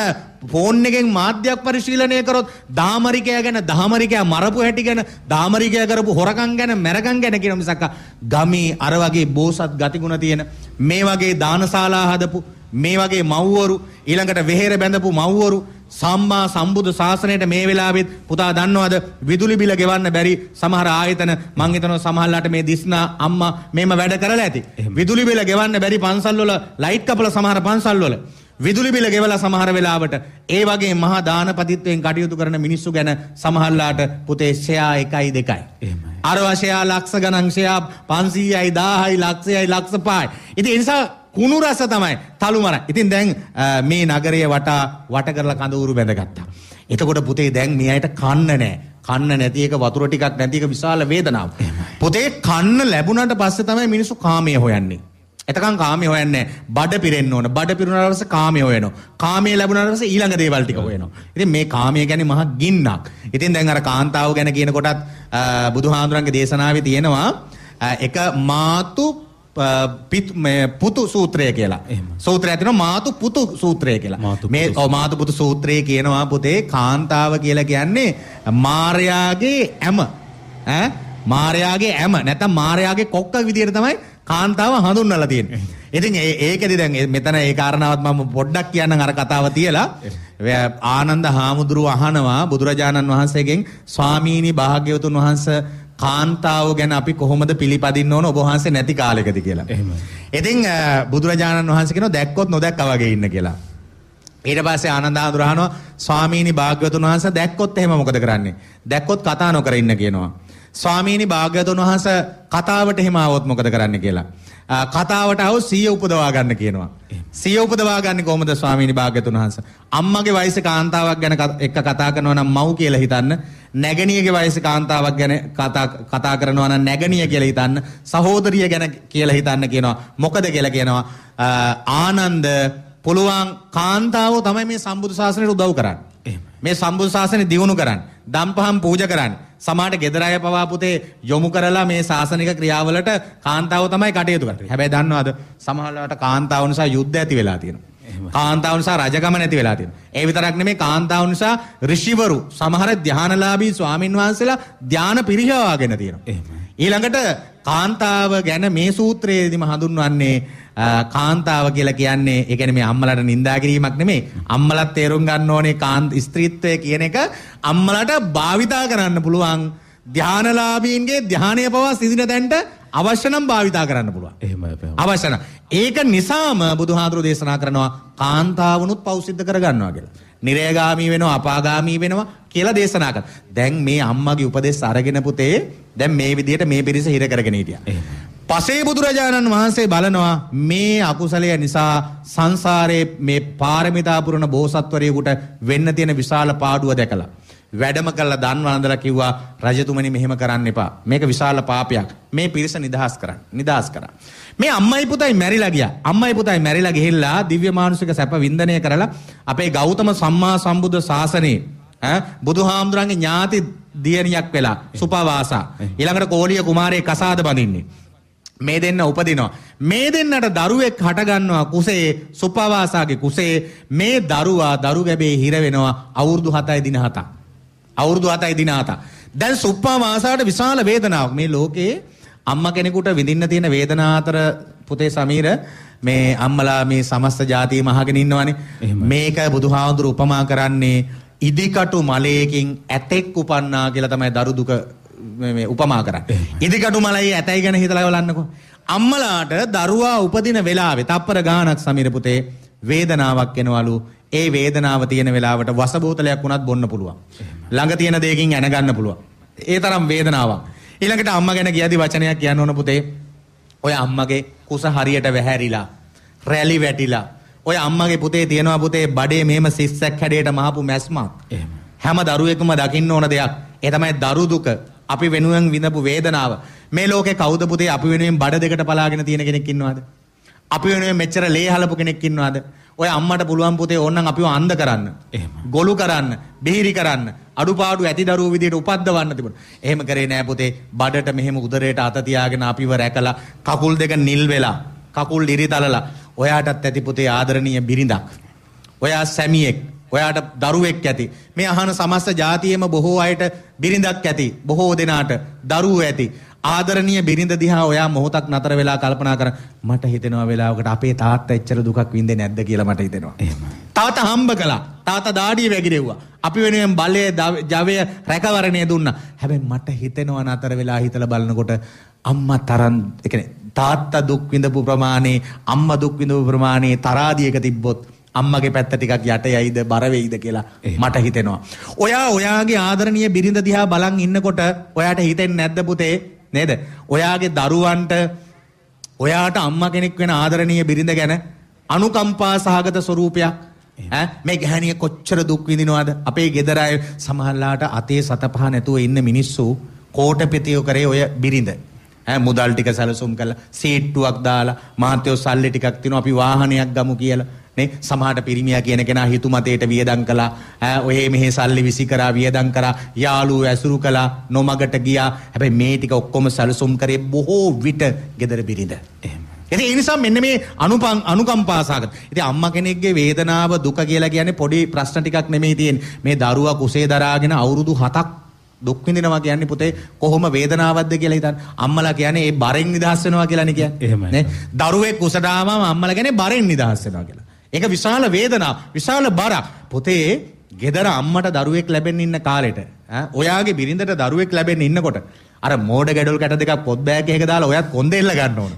ෆෝන් එකෙන් මාධ්‍යයක් පරිශීලනය කරොත් දාමරිකය ගැන දාමරිකයා මරපු හැටි ගැන දාමරිකයා කරපු හොරකම් ගැන මැරකම් ගැන කියන මිසක් ගමේ අර වගේ බෝසත් ගතිගුණ තියෙන මේ වගේ දානශාලා හදපු මේ වගේ මව්වරු ඊළඟට වෙහෙර බැඳපු මව්වරු සම්මා සම්බුදු ශාසනයට මේ වෙලාවෙත් පුතා දන්නවද විදුලි බිල ගෙවන්න බැරි සමහර ආයතන මං හිතනවා සමහරලාට මේ දිස්නා අම්මා මේම වැඩ කරලා ඇති විදුලි බිල ගෙවන්න බැරි පන්සල් වල ලයිට් කපලා සමහර පන්සල් වල විදුලි බිල ගෙවලා සමහර වෙලාවට ඒ වගේ මහා දානපතිත්වයෙන් කටයුතු කරන මිනිස්සු ගැන සමහරලාට පුතේ ෂෙයා එකයි දෙකයි. එහෙමයි. අර ෂෙයා ලක්ෂ ගණන් ෂෙයා 500යි 1000යි ලක්ෂයයි ලක්ෂ 5යි. ඉතින් ඒ නිසා කුණු රස තමයි තලුමර. ඉතින් දැන් මේ නගරය වටා වට කරලා කඳවුරු බැඳගත්තා. එතකොට පුතේ දැන් මේ අයට කන්න නෑ. කන්න නැති එක වතුර ටිකක් නැති එක විශාල වේදනාවක්. පුතේ කන්න ලැබුණාට පස්සේ තමයි මිනිස්සු කාමයේ හොයන්නේ. එතකන් කාමේ හොයන්නේ බඩ පිරෙන්න ඕන. බඩ පිරුණාට පස්සේ කාමේ හොයනවා. කාමේ ලැබුණාට පස්සේ ඊළඟ දේවල් ටික හොයනවා. ඉතින් මේ කාමය ගැන මහ ගින්නක්. ඉතින් දැන් අර කාන්තාව ගැන කියන කොටත් බුදුහාඳුරන්ගේ දේශනාවේ තියෙනවා එක මාතු මේ පුතු සූත්‍රය කියලා. සූත්‍රය තියෙනවා මාතු පුතු සූත්‍රය කියලා. මේ ඔව් මාතු පුතු සූත්‍රය කියනවා පුතේ කාන්තාව කියලා කියන්නේ මාර්යාගේ ඇම. ඈ මාර්යාගේ ඇම නැත්නම් මාර්යාගේ කොක්ක විදියට තමයි කාන්තාව හඳුන්වලා තියෙන්නේ. ඉතින් ඒකෙදි දැන් මෙතන ඒ කාරණාවත් මම පොඩ්ඩක් කියන්නම් අර කතාව තියලා ආනන්ද හාමුදුරුව අහනවා බුදුරජාණන් වහන්සේගෙන් ස්වාමීනි භාග්‍යවතුන් වහන්සේ කාන්තාව ගැන අපි කොහොමද පිළිපදින්න ඕන ඔබ වහන්සේ නැති කාලෙකදී කියලා. එහෙමයි. ඉතින් බුදුරජාණන් වහන්සේ කියනවා දැක්කොත් නොදැක්කා වගේ ඉන්න කියලා. ඊට පස්සේ ආනන්ද හඳුර අහනවා ස්වාමීනි භාග්‍යවතුන් වහන්සේ දැක්කොත් එහෙම මොකද කරන්නේ? දැක්කොත් කතා නොකර ඉන්න කියනවා. ස්වාමීනි භාග්‍යවතුන් වහන්සේ කතාවට එහෙම ආවොත් මොකද කරන්න කියලා. කතාවට අහු සිය උපදවා ගන්න කියනවා. සිය උපදවා ගන්න කොහොමද ස්වාමීනි භාග්‍යතුන් වහන්සේ? අම්මගේ වයස කාන්තාවක් ගැන එක කතා කරනවා නම් මව් කියලා හිතන්න. නැගණියගේ වයස කාන්තාවක් ගැන කතා කතා කරනවා නම් නැගණිය කියලා හිතන්න. සහෝදරිය ගැන කියලා හිතන්න කියනවා. මොකද කියලා කියනවා ආනන්ද පුළුවන් කාන්තාවෝ තමයි මේ සම්බුදු ශාසනයට උදව් කරන්නේ. මේ සම්බුදු ශාසනය දියුණු කරන්න. දම්පහම් පූජා කරන්න. සමාජ ගෙදර අය පවා පුතේ යොමු කරලා මේ සාසනික ක්‍රියාවලට කාන්තාව තමයි කටයුතු කරන්නේ. හැබැයි දන්නවද සමහරවිට කාන්තාව නිසා යුද්ධ ඇති වෙලා තියෙනවා. කාන්තාව නිසා රජකම නැති වෙලා තියෙනවා. ඒ විතරක් නෙමෙයි කාන්තාව නිසා ඍෂිවරු සමහර ධානලාභී ස්වාමින් වහන්සේලා ධාන පිරිහවාගෙන තියෙනවා. ඊළඟට කාන්තාව ගැන මේ සූත්‍රයේදීම හඳුන්වන්නේ කාන්තාව කියලා කියන්නේ ඒ කියන්නේ මේ අම්මලාට නිඳා කිරීමක් නෙමෙයි. අම්මලත් තේරුම් ගන්න ඕනේ කාන්ත ස්ත්‍රීත්වය කියන එක අම්මලාට භාවිතා කරන්න පුළුවන්. ධානලාභීන්ගේ ධානය පවා සිදින තැන්ට අවශ්‍ය නම් භාවිතා කරන්න පුළුවන්. එහෙමයි. අවශ්‍ය නම්. ඒක නිසාම බුදුහාඳුරෝ දේශනා කරනවා කාන්තාවනුත් පෞසිද්ධ කරගන්නවා කියලා. නිරේගාමී වෙනවා, අපාගාමී වෙනවා කියලා දේශනා කරනවා. දැන් මේ අම්මගේ උපදෙස් අරගෙන පුතේ දැන් මේ විදිහට මේ පිරිස හිර කරගෙන හිටියා. පසේ බුදුරජාණන් වහන්සේ බලනවා මේ අකුසලය නිසා සංසාරයේ මේ පාරමිතා පුරන බෝසත්වරයෙකුට වෙන්න තියෙන විශාල පාඩුව දැකලා වැඩම කළා දන් වළඳලා කිව්වා රජතුමනි මෙහෙම කරන්න එපා. මේක විශාල පාපයක්. මේ පිරිස නිදහස් කරන්න. නිදහස් කරා. මේ අම්මයි පුතයි මැරිලා ගියා. අම්මයි පුතයි මැරිලා ගිහිල්ලා දිව්‍ය මානුෂික සැප වින්දනය කරලා අපේ ගෞතම සම්මා සම්බුද්ධ ශාසනයේ ඈ බුදුහාමුදුරන්ගේ ඥාති දියණියක් වෙලා සුපවාසා. ඊළඟට කෝලිය කුමාරයෙක් කසාද බඳින්නේ. මේ දෙන්න උපදිනවා. මේ දෙන්නට දරුවෙක් හටගන්නවා කුසේ සුපවාසාගේ කුසේ මේ දරුවා දරු ගැබේ හිර වෙනවා අවුරුදු 7යි දින 7. අවුරුදු 7යි දින 7. දැන් සුපවාසාට විශාල වේදනාවක් මේ ලෝකේ අම්මා කෙනෙකුට විඳින්න තියෙන වේදනා අතර පුතේ සමීර මේ අම්මලා මේ සමස්ත ජාතියම අහගෙන ඉන්නවනේ. මේක බුදුහාඳුර උපමා කරන්නේ ඉදිකටු මලයකින් ඇතෙක් උපන්නා කියලා තමයි දරු දුක මේ උපමා කරන්න. ඉදිකටු මලයි ඇතයි ගැන හිතලා බලන්නකෝ. අම්මලාට දරුවා උපදින වෙලාවේ තප්පර ගාණක් සමීර පුතේ වේදනාවක් එනවලු. ඒ වේදනාව තියෙන වෙලාවට වස බෝතලයක් වුණත් බොන්න පුළුවන්. ළඟ තියෙන දෙයකින් ඇන ගන්න පුළුවන්. ඒ තරම් වේදනාවක්. ඊළඟට අම්මා ගැන කියදි වචනයක් කියන්න ඕන පුතේ. ඔය අම්මගේ කුස හරියට වැහැරිලා රැලි වැටිලා ඔය අම්මගේ පුතේ තියෙනවා පුතේ බඩේ මේම සිස්සක් හැඩයට මහපු මැස්මක්. හැම දරුවෙකුම දකින්න ඕන දෙයක්. ඒ තමයි දරු දුක. අපි වෙනුවෙන් විඳපු වේදනාව මේ ලෝකේ කවුද පුතේ අපි වෙනුවෙන් බඩ දෙකට පලාගෙන තියෙන කෙනෙක් ඉන්නවද අපි වෙනුවෙන් මෙච්චර ලේ හලපු කෙනෙක් ඉන්නවද ඔය අම්මට පුළුවන් පුතේ ඕනනම් අපිව අන්ධ කරන්න ගොළු කරන්න බිහිරි කරන්න අඩුපාඩු ඇති දරුවෝ විදියට උපද්දවන්න තිබුණා. එහෙම කරේ නෑ පුතේ. බඩට මෙහෙම උදරයට අත තියාගෙන අපිව රැකලා කකුල් දෙක නිල් වෙලා කකුල් ඉරිතලලා ඔයාටත් ඇති පුතේ ආදරණීය බිරිඳක්. ඔයා සැමියෙක්. ඔයාට දරුවෙක් ඇති. මේ අහන සමස්ත ජාතියේම බොහෝ අයට බිරිඳක් ඇති. බොහෝ දෙනාට දරුවෝ ඇති. ආදරණීය බිරිඳ දිහා ඔයා මොහොතක් නතර වෙලා කල්පනා කර මට හිතෙනවා වෙලාවකට අපේ තාත්තා එච්චර දුකක් විඳින්නේ නැද්ද කියලා මට හිතෙනවා. එහෙමයි. තාත්තා හම්බ කළා. තාත්තා දාඩිය වැగిරෙව්වා. අපි වෙනුවෙන් බලය, ජවය, රැකවරණය දුන්නා. හැබැයි මට හිතෙනවා නතර වෙලා හිතලා බලනකොට අම්මා තරම් ඒ කියන්නේ තාත්තා දුක් විඳපු ප්‍රමාණය, අම්මා දුක් විඳපු ප්‍රමාණය තරාදියක තිබ්බොත් අම්මගේ පැත්ත ටිකක් යට යයිද බර වෙයිද කියලා මට හිතෙනවා. ඔයා ඔයාගේ ආදරණීය බිරිඳ දිහා බලන් ඉන්නකොට ඔයාට හිතෙන්නේ නැද්ද පුතේ? නේද? ඔයාගේ දරුවන්ට ඔයාට අම්මා කෙනෙක් වෙන ආදරණීය බිරිඳ ගැන අනුකම්පා සහගත ස්වරූපයක් ඈ මේ ගැහණිය කොච්චර දුක් විඳිනවද අපේ ගෙදර අය සමහරලාට අතේ සතපහ නැතුව ඉන්න මිනිස්සු කෝටපතිය කරේ ඔය බිරිඳ ඈ මුදල් ටික සැලසුම් කරලා සීට්ටුවක් දාලා මහත්යෝ සල්ලි ටිකක් තිනවා අපි වාහනයක් ගමු කියලා නේ සමහරට පිරිමියා කියන කෙනා හිතුමතේට වියදම් කළා ඔය මෙහෙ සල්ලි විසි කරා වියදම් කරා යාළුවෝ ඇසුරු කළා නොමගට ගියා හැබැයි මේ ටික ඔක්කොම සැලසුම් කරේ බොහෝ විට gedara බිරිඳ එහෙම ඉතින් ඒ නිසා මෙන්න මේ අනුපං අනුකම්පාසගත. ඉතින් අම්මා කෙනෙක්ගේ වේදනාව දුක කියලා කියන්නේ පොඩි ප්‍රශ්න ටිකක් නෙමෙයි තියෙන්නේ. මේ දරුවා කුසේ දරාගෙන අවුරුදු 7ක් දුක් විඳිනවා කියන්නේ පුතේ කොහොම වේදනාවක්ද කියලා හිතන්න. අම්මලා කියන්නේ ඒ බරෙන් නිදහස් වෙනවා කියලානේ කියන්නේ. නේ? දරුවෙක් කුසඩාවම අම්මලා කියන්නේ බරෙන් නිදහස් වෙනවා කියලා. ඒක විශාල වේදනාවක්, විශාල බරක්. පුතේ ගෙදර අම්මට දරුවෙක් ලැබෙන්න ඉන්න කාලෙට ඔයාගේ බිරිඳට දරුවෙක් ලැබෙන්න ඉන්නකොට අර මෝඩ ගැඩොල් කැට දෙකක් පොත් බෑග් එකක දාලා ඔයත් කොන්දේ එල්ල ගන්න ඕන.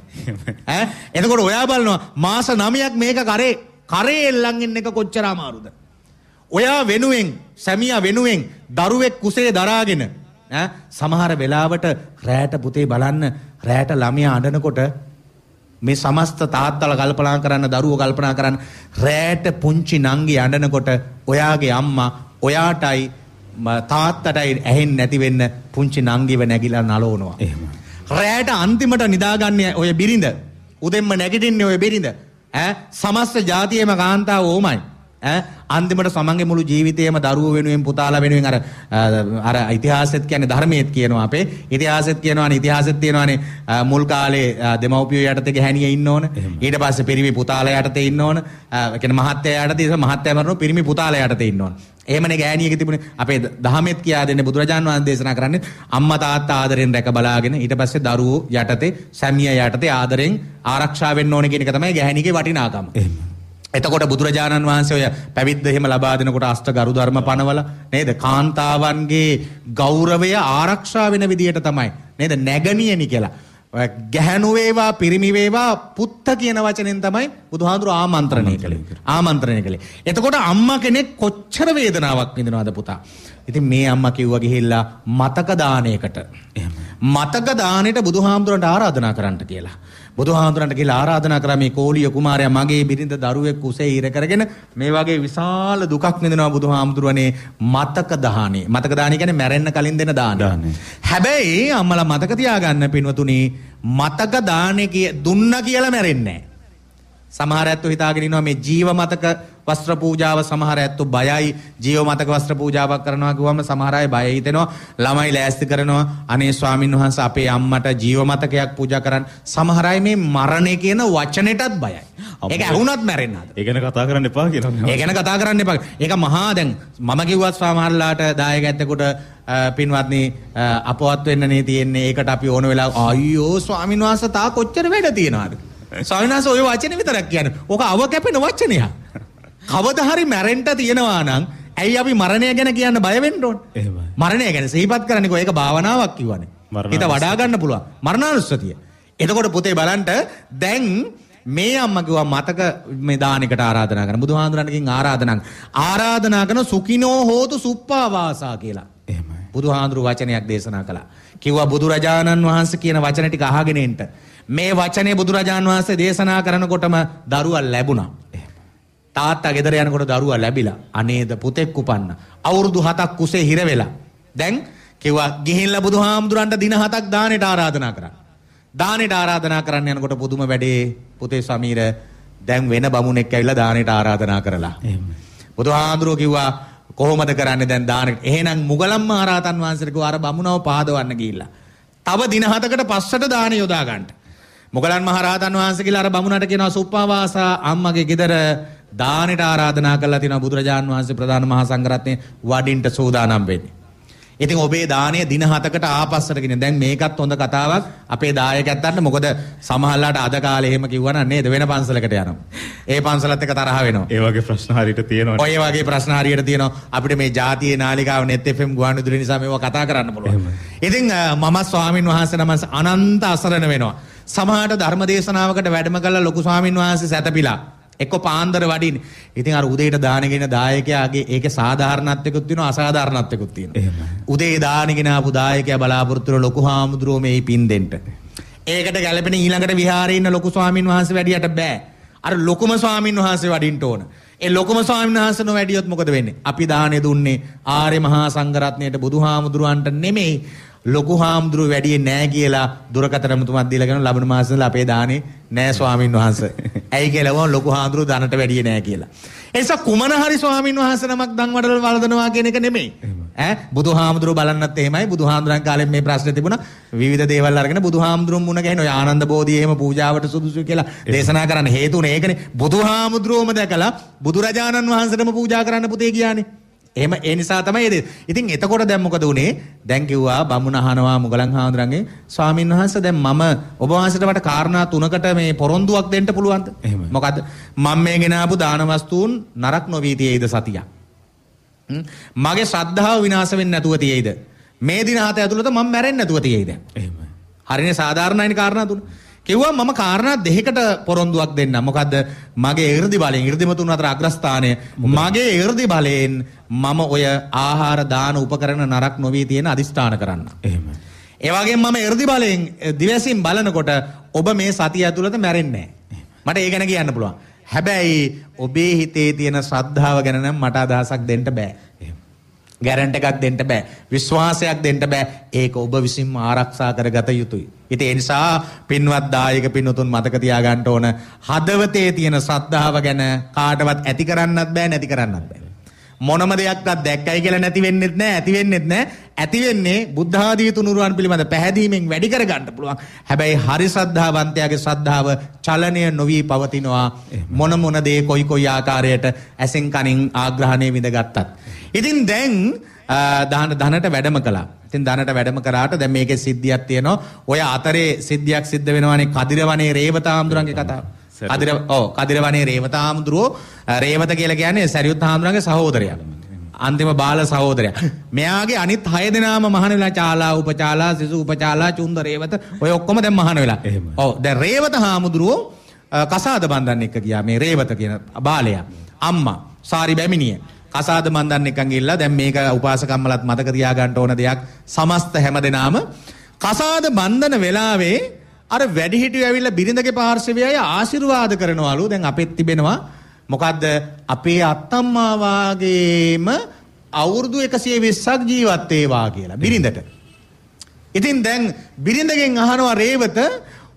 ඈ එතකොට ඔයා බලනවා මාස 9ක් මේක කරේ කරේ එල්ලන් ඉන්න එක කොච්චර අමාරුද. ඔයා වෙනුවෙන් සැමියා වෙනුවෙන් දරුවෙක් කුසේ දරාගෙන ඈ සමහර වෙලාවට රැට පුතේ බලන්න රැට ළමයා අඬනකොට මේ සමස්ත තාත්තල කල්පනා කරන්න දරුවෝ කල්පනා කරන්න රෑට පුංචි නංගි අඬනකොට ඔයාගේ අම්මා ඔයාටයි තාත්තටයි ඇහෙන්නේ නැති වෙන්න පුංචි නංගිව නැගිලා නලවනවා. එහෙම. රෑට අන්තිමට නිදාගන්නේ ඔය බිරිඳ. උදෙන්ම නැගිටින්නේ ඔය බිරිඳ. ඈ සමස්ත ජාතියේම කාන්තාව ඕමයි. ඈ අන්තිමට සමන්ගේ මුළු ජීවිතේම දරුවෝ වෙනුවෙන් පුතාලා වෙනුවෙන් අර අර ඉතිහාසෙත් කියන්නේ ධර්මයේත් කියනවා අපේ ඉතිහාසෙත් කියනවානේ ඉතිහාසෙත් තියෙනවානේ මුල් කාලේ දෙමව්පියෝ යටතේ ගැහණිය ඉන්න ඕන ඊට පස්සේ පිරිමි පුතාලා යටතේ ඉන්න ඕන ඒ කියන්නේ මහත්තයා යටතේ මහත්තයා මරනවා පිරිමි පුතාලා යටතේ ඉන්න ඕන එහෙමනේ ගෑණියක තිබුණේ අපේ දහමෙත් කියා දෙන්නේ බුදුරජාන් වහන්සේ දේශනා කරන්නේ අම්මා තාත්තා ආදරෙන් රැක බලාගෙන ඊට පස්සේ දරුවෝ යටතේ සැමියා යටතේ ආදරෙන් ආරක්ෂා වෙන්න ඕනේ කියන එක තමයි ගැහණියගේ වටිනාකම. එහෙම. එතකොට බුදුරජාණන් වහන්සේ ඔය පැවිද්ද එහෙම ලබා දෙනකොට අෂ්ට ගරු ධර්ම පනවල නේද කාන්තාවන්ගේ ගෞරවය ආරක්ෂා වෙන විදියට තමයි නේද නැගණියනි කියලා ගැහැණු වේවා පිරිමි වේවා පුත්ත කියන වචනෙන් තමයි බුදුහාඳුර ආමන්ත්‍රණය කළේ ආමන්ත්‍රණය කළේ එතකොට අම්මා කෙනෙක් කොච්චර වේදනාවක් විඳිනවද පුතා ඉතින් මේ අම්මා කිව්වා ගිහිල්ලා මතක දාණයකට මතක දාණයට බුදුහාමුදුරන්ට ආරාධනා කරන්න කියලා බුදුහාඳුරන්ට කියලා ආරාධනා කරා මේ කෝලිය කුමාරයා මගේ බිරිඳ දරුවෙක් උසේ ඉර කරගෙන මේ වගේ විශාල දුකක් විඳිනවා බුදුහාමුදුරනේ මතක දහානේ. මතක දාහනේ කියන්නේ මැරෙන්න කලින් දෙන දාන. හැබැයි අම්මලා මතක තියාගන්න පින්වතුනි මතක දාහනේ දුන්න කියලා මැරෙන්නේ නැහැ. සමහර ඇත්තෝ හිතාගෙන ඉන්නවා මේ ජීව මතක වස්ත්‍ර පූජාව සමහර ඇත්තෝ බයයි ජීව මතක වස්ත්‍ර පූජාවක් කරනවා කිව්වම සමහර අය බය හිතෙනවා ළමයි ලෑස්ති කරනවා අනේ ස්වාමින් වහන්සේ අපේ අම්මට ජීව මතකයක් පූජා කරන්න සමහර අය මේ මරණය කියන වචනෙටත් බයයි ඒක ඇහුණත් මැරෙන්න හදන. ඒ ගැන කතා කරන්න එපා කියනවා. ඒ ගැන කතා කරන්න එපා. ඒක මහා දැන් මම කිව්වත් සමහරලාට දායක ඇත්තෙකුට පින්වත්නි අපවත් වෙන්න නේ තියෙන්නේ. ඒකට අපි ඕන වෙලාව අයියෝ ස්වාමීන් වහන්සේ තා කොච්චර වැඩ තියනවාද? [laughs] ස්වාමීන් වහන්සේ ওই වචනේ විතරක් කියන්නේ. ඕක අව කැපෙන වචනයක්. කවදහරි මැරෙන්ට තියෙනවා නම් ඇයි අපි මරණය ගැන කියන්න බයවෙන්න ඕන? එහෙමයි. මරණය ගැන සිහිපත් කරන්නේ ඒක භාවනාවක් කිව්වනේ. හිත වඩා ගන්න පුළුවන්. මරණානුස්සතිය. එතකොට පුතේ බලන්න දැන් මේ අම්ම කිව්වා මතක මේ දානෙකට ආරාධනා කරන බුදුහාඳුනනකින් ආරාධනා ආරාධනා කරන සුඛිනෝ හෝතු සුප්පාවාසා කියලා. එහෙමයි. බුදුහාඳුරු වචනයක් දේශනා කළා. කිව්වා බුදුරජාණන් වහන්සේ කියන වචන ටික අහගෙන එන්න. මේ වචනේ බුදුරජාණන් වහන්සේ දේශනා කරනකොටම දරුවා ලැබුණා. තාත්තා ගෙදර යනකොට දරුවා ලැබිලා අනේද පුතෙක් උපන්න. අවුරුදු 7ක් කුසේ හිර වෙලා. දැන් කිව්වා ගිහිල්ලා බුදුහාමුදුරන්ට දින 7ක් දානෙට ආරාධනා කරන්න. දානෙට ආරාධනා කරන්න යනකොට පුදුම වැඩේ පුතේ සමීර දැන් වෙන බමුණෙක් ඇවිල්ලා දානෙට ආරාධනා කරලා. එහෙමයි. බුදුහාඳුරෝ කිව්වා කොහොමද කරන්නේ දැන් දානෙට? එහෙනම් මුගලම්ම ආරාතන් වහන්සේට කිව්වා අර බමුණව පහදවන්න ගිහිල්ලා. තව දින හතකට පස්සට දාන යොදා ගන්නට. මුගලන් මහ රහතන් වහන්සේ කියලා අර බමුණට කියනවා සුප්පාවාසා අම්මගේ ගෙදර දානෙට ආරාධනා කරලා තියෙනවා බුදුරජාන් වහන්සේ ප්‍රධාන මහා සංඝරත්නයේ වඩින්ට සූදානම් වෙන්නේ. ඉතින් ඔබේ දාණය දින 7කට ආපස්සට ගෙන දැන් මේකත් හොඳ කතාවක් අපේ දායකයන්ට මොකද සමහරලාට අද කාලේ එහෙම කිව්වනම් නේද වෙන පන්සලකට යනවා. ඒ පන්සලත් එක තරහ වෙනවා. ඒ වගේ ප්‍රශ්න හරියට තියෙනවා. ඔය වගේ ප්‍රශ්න හරියට තියෙනවා. අපිට මේ ජාතියේ නාලිකාව net fm ගුවන්විදුලි නිසා මේවා කතා කරන්න පුළුවන්. ඉතින් මම ස්වාමින් වහන්සේ නම අනන්ත අසරණ වෙනවා. සමහරට ධර්ම දේශනාවකට වැඩම කළ ලොකු ස්වාමින් වහන්සේ සැතපීලා එක්ක පාන්දර වඩින්. ඉතින් අර උදේට දානගෙන දායකයාගේ ඒකේ සාධාරණත්වයකුත් තියෙනවා අසාධාරණත්වයකුත් තියෙනවා. උදේ දානගෙන ආපු දායකයා බලාපොරොත්තු වෙන ලොකු හාමුදුරුවෝ මේ පින් දෙන්න. ඒකට ගැළපෙන ඊළඟට විහාරේ ඉන්න ලොකු ස්වාමින් වහන්සේ වැඩියට බෑ. අර ලොකුම ස්වාමින් වහන්සේ වඩින්න ඕන. ඒ ලොකම ස්වාමීන් වහන්සේ නොවැඩියොත් මොකද වෙන්නේ? අපි දාහනේ දුන්නේ ආර්ය මහා සංඝරත්නයට බුදුහාමුදුරන්ට නෙමෙයි ලොකු හාමුදුරුව වැඩියේ නෑ කියලා දුරකථන මුතුමක් දීලා කරන ලබන මාසවල අපේ දානේ නෑ ස්වාමින් වහන්සේ. ඇයි කියලා වොන් ලොකු හාමුදුරුව ධනට වැඩියේ නෑ කියලා. එනිසා කුමන හරි ස්වාමින් වහන්සේ නමක් දන් වඩල වළඳනවා කියන එක නෙමෙයි. ඈ බුදුහාමුදුරුව බලන්නත් එහෙමයි බුදුහාමුදුරන් කාලේ මේ ප්‍රශ්නේ තිබුණා විවිධ දේවල් අරගෙන බුදුහාමුදුරුන් මුණ ගැහෙන ඔය ආනන්ද බෝධිය එහෙම පූජාවට සුදුසු කියලා දේශනා කරන්න හේතුනේ ඒකනේ බුදුහාමුදුරුවම දැකලා බුදුරජාණන් වහන්සේටම පූජා කරන්න පුතේ කියන්නේ එහෙම ඒ නිසා තමයි ඒ ඉතින් එතකොට දැන් මොකද උනේ? දැන් කිව්වා බමුණ අහනවා මුගලන් හාමුදුරන්ගේ ස්වාමීන් වහන්සේ දැන් මම ඔබ වහන්සේට මට කාරණා තුනකට මේ පොරොන්දුවක් දෙන්න පුළුවන්ද? මොකද්ද? මම මේ ගෙනාපු දාන වස්තුන් නරක නොවී තියේද සතියක්. මගේ ශ්‍රද්ධාව විනාශ වෙන්නේ නැතුව තියේද? මේ දින හත ඇතුළත මම මැරෙන්නේ නැතුව තියේද? එහෙම. හරිනේ සාධාරණයිනේ කාරණා තුන. කිව්වා මම කාරණා දෙකකට පොරොන්දුවක් දෙන්න. මොකද මගේ 이르දි බලයෙන් 이르දිමතුන් අතර අග්‍රස්ථානය මගේ 이르දි බලයෙන් මම ඔය ආහාර දාන උපකරණ නරක් නොවි තියෙන අදිස්ථාන කරන්න. එහෙම. ඒ වගේම මම 이르දි බලයෙන් දිවසින් බලනකොට ඔබ මේ සතිය ඇතුළත මැරෙන්නේ මට ඒ ගැන කියන්න පුළුවන්. හැබැයි ඔබේ හිතේ තියෙන ශ්‍රද්ධාව ගැන නම් මට අදහසක් දෙන්න බෑ. ගැරන්ට් එකක් දෙන්න බෑ. විශ්වාසයක් දෙන්න බෑ. ඒක ඔබ විසින්ම ආරක්ෂා කරගත යුතුයි. ඉතින් ඒ නිසා පින්වත් දායක පින්වතුන් මතක තියාගන්න ඕන හදවතේ තියෙන ශ්‍රද්ධාව ගැන කාටවත් ඇති කරන්නත් බෑ නැති කරන්නත් බෑ. මොනම දෙයක්වත් දැක්කයි කියලා නැති වෙන්නෙත් නැහැ ඇති වෙන්නෙත් නැහැ ඇති වෙන්නේ බුද්ධ ආදී තුනුරුවන් පිළිබඳ පැහැදීමෙන් වැඩි කර ගන්න පුළුවන් හැබැයි හරි ශ්‍රද්ධාවන්තයාගේ ශ්‍රද්ධාව චලනය නොවි පවතිනවා මොන මොන දේ කොයි කොයි ආකාරයට ඇසෙන් කනින් ආග්‍රහණය විඳගත්තත් ඉතින් දැන් දහන ධනට වැඩම කළා ඉතින් ධනට වැඩම කරාට දැන් මේකේ සිද්ධියක් තියෙනවා ඔය අතරේ සිද්ධියක් සිද්ධ වෙනවානේ කදිරවනේ රේවතාම්දුරන්ගේ කතාව කදිර ඔව් කදිරවනේ රේවත හාමුදුරුවෝ රේවත කියලා කියන්නේ සරියුත් හාමුදුරන්ගේ සහෝදරයා. අන්තිම බාල සහෝදරයා. මෙයාගේ අනිත් 6 දෙනාම මහාන වෙලා චාලා උපචාලා සිසු උපචාලා චුන්ද රේවත ඔය ඔක්කොම දැන් මහාන වෙලා. ඔව් දැන් රේවත හාමුදුරුවෝ කසාද බඳන් එක්ක ගියා මේ රේවත කියන බාලයා. අම්මා සාරි බැමිණිය. කසාද මන්දන් එකන් ගිහිල්ලා දැන් මේක උපාසකම්මලත් මතක තියා ගන්න ඕන දෙයක්. සමස්ත හැම දෙනාම කසාද බන්ධන වෙලාවේ අර වැඩිහිටියෝ ඇවිල්ලා බිරිඳගේ පාර්ශවයේ අය ආශිර්වාද කරනවලු. දැන් අපෙත් තිබෙනවා මොකද්ද අපේ අත්තම්මා වාගේම අවුරුදු 120ක් ජීවත් වේවා කියලා බිරිඳට. ඉතින් දැන් බිරිඳගෙන් අහනවා රේවත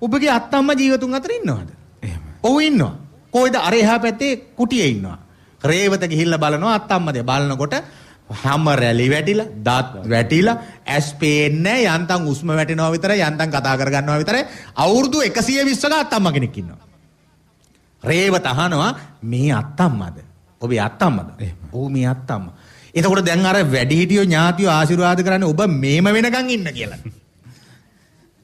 ඔබගේ අත්තම්මා ජීවතුන් අතර ඉන්නවද? එහෙම. ඔව් ඉන්නවා. කොයිද අර එහා පැත්තේ කුටියේ ඉන්නවා. රේවත ගිහිල්ලා බලනවා අත්තම්මද බලනකොට හැම රැලි වැටිලා දත් වැටිලා ඇස් පේන්නේ යන්තම් උස්ම වැටෙනවා විතරයි යන්තම් කතා කරගන්නවා විතරයි අවුරුදු 120 ක අත්තම්ම කෙනෙක් ඉන්නවා රේවත අහනවා මේ අත්තම්මද ඔබේ අත්තම්මද ඔව් මේ අත්තම්ම එතකොට දැන් අර වැඩිහිටියෝ ඥාතියෝ ආශිර්වාද කරන්නේ ඔබ මේම වෙනකන් ඉන්න කියලා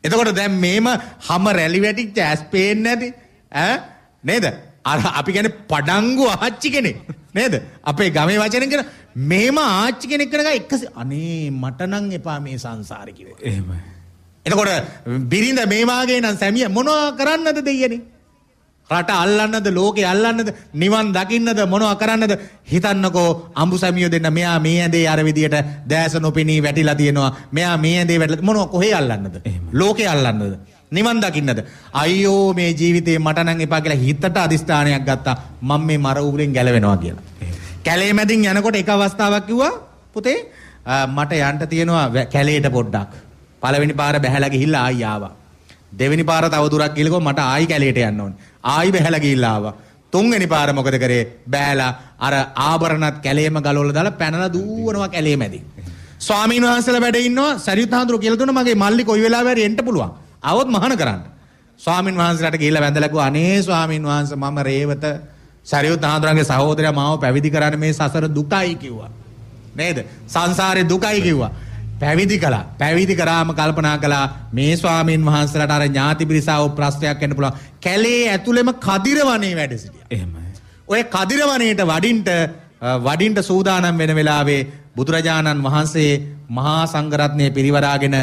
එතකොට දැන් මේම හැම රැලි වැටිච්ච ඇස් පේන්නේ නැති ඈ නේද අර අපි කියන්නේ පඩංගු ආච්චි කෙනෙක් නේද? අපේ ගමේ වචනෙන් කියන මේම ආච්චි කෙනෙක් කරගා එක අනේ මට නම් එපා මේ සංසාරේ කිව්වේ. එහෙමයි. එතකොට බිරිඳ මේ වාගේ නම් සැමිය මොනවා කරන්නද දෙයියනේ? රට අල්ලන්නද ලෝකේ අල්ලන්නද නිවන් දකින්නද මොනවා කරන්නද හිතන්නකෝ අඹු සැමියෝ දෙන්න මෙයා මේ ඇඳේ අර විදියට දැස නොපෙනී වැටිලා තියෙනවා මෙයා මේ ඇඳේ වැටිලා මොනවා කොහේ අල්ලන්නද ලෝකේ අල්ලන්නද නිවන් දකින්නද අයියෝ මේ ජීවිතේ මට නම් එපා කියලා හිතට අදිස්ථානයක් ගත්තා මම මේ මර උගුරෙන් ගැලවෙනවා කියලා කැලේ මැදින් යනකොට එක අවස්ථාවක් කිව්වා පුතේ මට යන්න තියෙනවා කැලේට පොඩ්ඩක් පළවෙනි පාර බැහැලා ගිහිල්ලා ආයි ආවා දෙවෙනි පාර තව දුරක් ගිහලා මට ආයි කැලේට යන්න ඕනේ ආයි බැහැලා ගිහිල්ලා ආවා තුන්වෙනි පාර මොකද කරේ බෑලා අර ආභරණත් කැලේම ගලවලා දාලා පැනලා දූවනවා කැලේ මැදින් ස්වාමීන් වහන්සේලා වැඩ ඉන්නවා සරියුත් හාමුදුරුවෝ කියලා දුන්නා මගේ මල්ලි කොයි වෙලාවෙ හරි එන්න පුළුවන් આવොත් මහාන කරන්න. ස්වාමින් වහන්සේලාට ගිහිල්ලා වැඳලා කිව්වා අනේ ස්වාමින් වහන්සේ මම රේවත සරියුත් හාමුදුරන්ගේ සහෝදරයා මාව පැවිදි කරන්න මේ සසර දුකයි කිව්වා. නේද? සංසාරේ දුකයි කිව්වා. පැවිදි කළා. පැවිදි කරාම කල්පනා කළා මේ ස්වාමින් වහන්සේලාට අර ඥාති පිරිසාව ප්‍රශ්නයක් වෙන්න පුළුවන්. කැලේ ඇතුළෙම කදිර වනේ වැඩ සිටියා. එහෙමයි. ඔය කදිර වනේට වඩින්ට වඩින්ට සූදානම් වෙන වෙලාවේ බුදුරජාණන් වහන්සේ මහා සංඝරත්නය පිරිවරාගෙන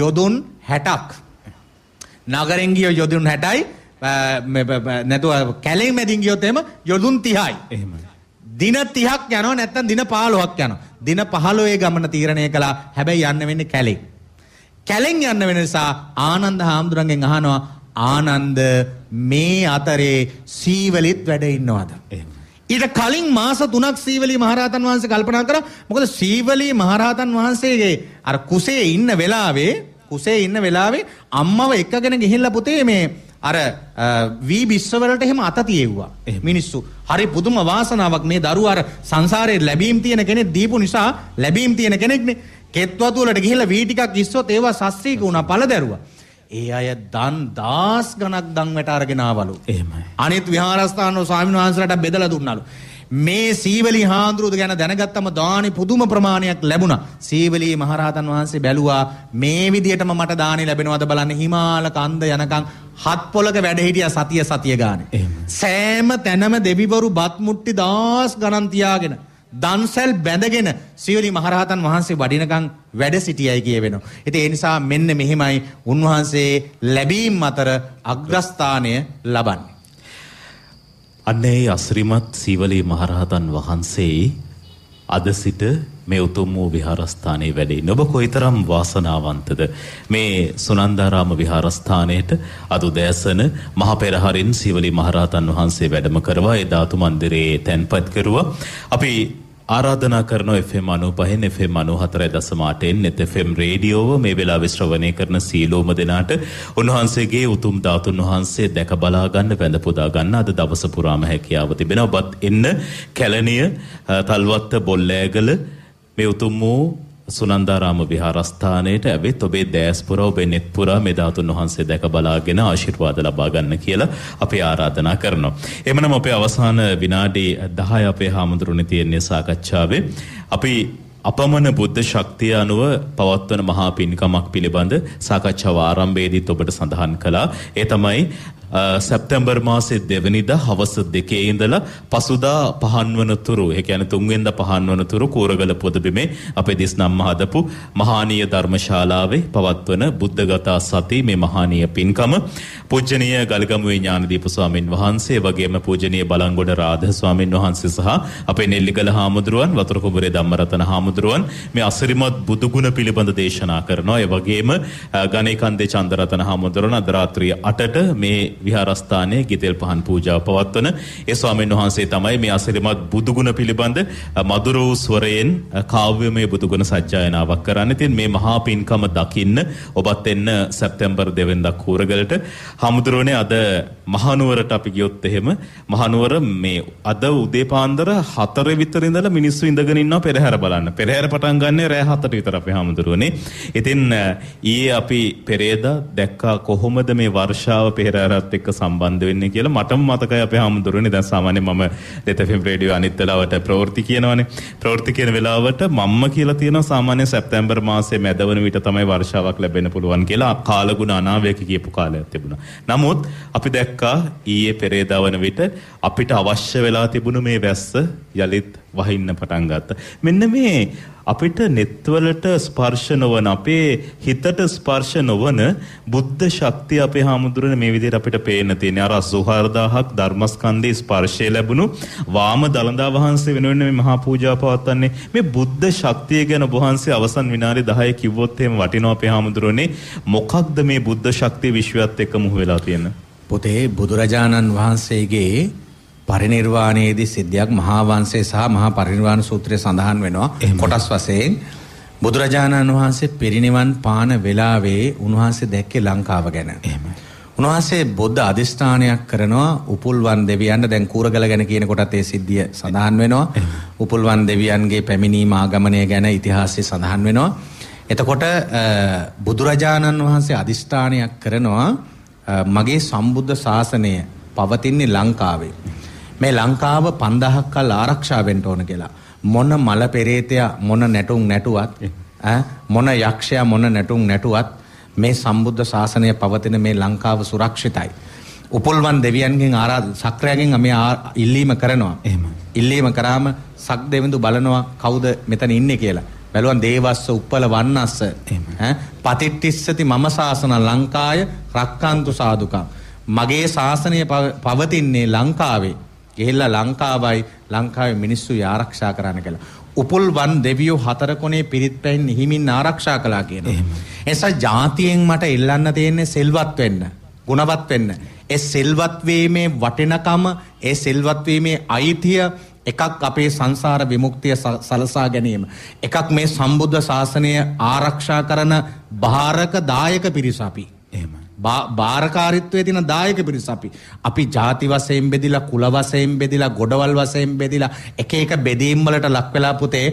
යොදුන් 60ක් නගරෙන් ගිය යොදුන් 60යි නැතුව කැලේ මැදින් ගියොත් එහෙම යොදුන් 30යි. එහෙමයි. දින 30ක් යනවා නැත්නම් දින 15ක් යනවා. දින 15 ගමන තීරණය කළා. හැබැයි යන්න වෙන්නේ කැලේ. කැලෙන් යන්න වෙන නිසා ආනන්ද හාමුදුරන්ගෙන් අහනවා ආනන්ද මේ අතරේ සීවලිත් වැඩ ඉන්නවද? එහෙම. ඊට කලින් මාස 3ක් සීවලී මහරහතන් වහන්සේ කල්පනා කරා මොකද සීවලී මහරහතන් වහන්සේගේ අර කුසේ ඉන්න වෙලාවේ කුසේ ඉන්න වෙලාවේ අම්මව එක්කගෙන ගිහිල්ලා පුතේ මේ අර වී බිස්සවලට එහෙම අත තියෙව්වා මිනිස්සු. හරි පුදුම වාසනාවක් මේ දරුවා අර සංසාරේ ලැබීම් තියෙන කෙනෙක් දීපු නිසා ලැබීම් තියෙන කෙනෙක්නේ. කෙත්වතු වලට ගිහිල්ලා වී ටිකක් ඉස්සොත් ඒවා සස්සීක වුණා පළ දැරුවා. ඒ අය දන් දාස් ගණක් දන් වැට අරගෙන ආවලු. එහෙමයි. අනිත් විහාරස්ථාන වල ස්වාමීන් වහන්සේලාට බෙදලා දුන්නලු. මේ සීවලි හාමුදුරුවෝ ගැන දැනගත්තම දානි පුදුම ප්‍රමාණයක් ලැබුණා. සීවලි මහරහතන් වහන්සේ බැලුවා මේ විදියටම මට දානි ලැබෙනවද බලන්න හිමාල කන්ද යනකම් හත් පොලක වැඩ හිටියා සතිය සතිය ගානේ. සෑම තැනම දෙවිවරු බත් මුට්ටි දාස් ගණන් තියාගෙන දන්සැල් බැඳගෙන සියලි මහරහතන් වහන්සේ වඩිනකං වැඩ සිටියයි කියවෙනවා. ඉතින් ඒ නිසා මෙන්න මෙහිමයි උන්වහන්සේ ලැබීම් අතර අග්‍රස්ථානය ලබන්නේ. අන්නේ අස්රිමත් සීවලී මහරහතන් වහන්සේ අද සිට මේ උතුම් වූ විහාරස්ථානයේ වැඩේ. ඔබ කොයිතරම් වාසනාවන්තද මේ සුනන්දාරාම විහාරස්ථානයේට අද උදෑසන මහ පෙරහරින් සීවලී මහරහතන් වහන්සේ වැඩම කරවා ඒ ධාතු මන්දිරයේ තැන්පත් කරුවා. අපි ආරාධනා කරන FM අනු පහෙන් FM අනු හතරයි දසමාටෙන් එත FM රේඩියෝව මේ වෙලා විශ්‍රවනය කරන සීලෝම දෙනාට උන්වහන්සේගේ උතුම් ධාතුන් වහන්සේ දැක බලාගන්න වැඳ පුදාගන්න අද දවස පුරාම හැකියාව තිබෙන බත් එන්න කැලනිය තල්වත්ත බොල්ලෑගල මේ උතුම් වූ සුනන්දාරාම විහාරස්ථානයට ඇවිත් ඔබේ දෑස් පුරා ඔබේ නෙත් පුරා මේ ධාතුන් වහන්සේ දැක බලාගෙන ආශිර්වාද ලබා ගන්න කියලා අපි ආරාධනා කරනවා. එමනම් අපේ අවසාන විනාඩි 10 අපේ හාමුදුරනේ තියෙන සාකච්ඡාවේ අපි අපමණ බුද්ධ ශක්තිය අනුව පවත්වන මහා පින්කමක් පිළිබඳ සාකච්ඡාව ආරම්භයේදීත් ඔබට සඳහන් කළා. ඒ තමයි සැප්තැම්බර් මාසේ දෙවනිද හවස දෙකේ ඉඳලා පසුදා පහන් වන තුරු ඒ කියන්නේ තුන්වෙනිදා පහන් වන තුරු කෝරගල පොදබිමේ අපේ දිස්නම් හදපු මහානීය ධර්මශාලාවේ පවත්වන බුද්ධගතා සති මේ මහානීය පින්කම පූජනීය ගල්ගමුවේ ඥානදීප ස්වාමින් වහන්සේ වගේම පූජනීය බලංගොඩ රාධ ස්වාමින් වහන්සේ සහ අපේ නෙල්ලිගල හාමුදුරුවන් වතුර කුඹුරේ ධම්මරතන හාමුදුරුවන් මේ අසිරිමත් බුදුගුණ පිළිබඳ දේශනා කරනවා ඒ වගේම ගණේකන්දේ චන්දරතන හාමුදුරුවන් අද රාත්‍රිය 8ට මේ විහාරස්ථානයේ ගෙතෙල් පහන් පූජාව පවත්වන ඒ ස්වාමීන් වහන්සේ තමයි මේ අසිරිමත් බුදුගුණ පිළිබඳ මధుර වූ ස්වරයෙන් කාව්‍යමය බුදුගුණ සජ්ජායනාවක් කරන්න. ඉතින් මේ මහා පින්කම දකින්න ඔබත් එන්න සැප්තැම්බර් 2 වෙනිදා කෝරගලට හමුදුරෝනේ අද මහනුවරට අපි ගියොත් එහෙම මහනුවර මේ අද උදේ පාන්දර 4 විතර ඉඳලා මිනිස්සු ඉඳගෙන ඉන්නවා පෙරහැර බලන්න. පෙරහැර පටන් ගන්න රෑ 7ට විතර අපි හමුදුරෝනේ. ඉතින් ඊයේ අපි පෙරේදා දැක්කා කොහොමද මේ වර්ෂාව පෙරහැරත් ඒවත් එක්ක සම්බන්ධ වෙන්නේ කියලා මටම මතකයි අපේ හාමුදුරනේ දැන් සාමාන්‍යයෙන් මම දෙතෆම් රේඩියෝ අනිත් වෙලාවට ප්‍රවෘත්ති කියනවනේ ප්‍රවෘත්ති කියන වෙලාවට මම්ම කියලා තියෙනවා සාමාන්‍ය සැප්තැම්බර් මාසයේ මැදවන විට තමයි වර්ෂාවක් ලැබෙන්න පුළුවන් කියලා කාලගුණ අනාවයක කියපු කාලයක් තිබුණා. නමුත් අපි දැක්කා ඊයේ පෙරේදා වන විට අපිට අවශ්‍ය වෙලා තිබුණු මේ වැස්ස යලිත් වහින්න පටන් ගත්තා. මෙන්න මේ අපිට netවලට ස්පර්ශ නොවන අපේ හිතට ස්පර්ශ නොවන බුද්ධ ශක්තිය අපේ හාමුදුරන මේ විදිහට අපිට පේන්න තියෙන්නේ අර 84000ක් ධර්මස්කන්ධයේ ස්පර්ශය ලැබුණු වාම දලදා වහන්සේ වෙනුවෙන් මේ මහා පූජා පවත්වන්නේ මේ බුද්ධ ශක්තිය ගැන ඔබ වහන්සේ අවසන් විනාඩි 10 කිව්වොත් එහෙම වටිනවා අපේ හාමුදුරනේ මොකක්ද මේ බුද්ධ ශක්තිය විශ්වයත් එක්ක මුහු වෙලා තියෙන පොතේ බුදුරජාණන් වහන්සේගේ පරිනිර්වාණයේදී සිද්ධියක් මහා වංශය සහ මහා පරිනිර්වාණ සූත්‍රයේ සඳහන් වෙනවා. කොටස් වශයෙන් බුදුරජාණන් වහන්සේ පිරිනිවන් පාන වෙලාවේ උන්වහන්සේ දැක්කේ ලංකාව ගැන. එහෙමයි. උන්වහන්සේ බොද්ධ අධිෂ්ඨානයක් කරනවා උපුල්වන් දෙවියන්ට දැන් කූරගල ගැන කියන කොටත් ඒ සිද්ධිය සඳහන් වෙනවා උපුල්වන් දෙවියන්ගේ පැමිණීම ආගමනය ගැන ඉතිහාසය සඳහන් වෙනවා එතකොට බුදුරජාණන් වහන්සේ අධිෂ්ඨානයක් කරනවා මගේ සම්බුද්ධ ශාසනය පවතින්නේ ලංකාවේ මේ ලංකාව 5000ක් කල් ආරක්ෂා වෙන්න ඕන කියලා. මොන මල පෙරේතයා මොන නැටුම් නැටුවත් මොන යක්ෂයා මොන නැටුම් නැටුවත් මේ සම්බුද්ධ ශාසනය පවතින මේ ලංකාව සුරක්ෂිතයි. උපොල්වන් දෙවියන්ගෙන් ආරාධ සක්‍රයාගෙන් මේ ඉල්ලීම කරනවා. එහෙම. ඉල්ලීම කරාම සක් දෙවිඳු බලනවා කවුද මෙතන ඉන්නේ කියලා. බැලුවන් දේවස්ස උප්පල වන්නස්ස පතිට්ටිස්සති මම ශාසන ලංකාය රක්කන්තු සාදුකම්. මගේ ශාසනය පවතින්නේ ලංකාවේ ගෙහිල්ලා ලංකාවයි ලංකාවේ මිනිස්සු ආරක්ෂා කරන්න කියලා. උපුල්වන් දෙවියෝ හතර කොනේ පිරිත් පැන් හිමින් ආරක්ෂා කළා කියන. එසා ජාතියෙන් මට එල්ලන්න තියෙන්නේ සෙල්වත් වෙන්න, ගුණවත් වෙන්න. ඒ සෙල්වත් වීමේ වටිනකම, ඒ සෙල්වත් වීමේ අයිතිය එකක් අපේ සංසාර විමුක්තිය සලසා ගැනීම. එකක් මේ සම්බුද්ධ ශාසනය ආරක්ෂා කරන භාරක දායක පිරිස අපි. භාරකාරිත්වය තින දායක පිරිස අපි. අපි ජාති වසයෙන් බෙදිලා කුල වසයෙන් බෙදිලා ගොඩවල් වසයෙන් බෙදිලා එක එක බෙදීම් වලට ලක් වෙලා පුතේ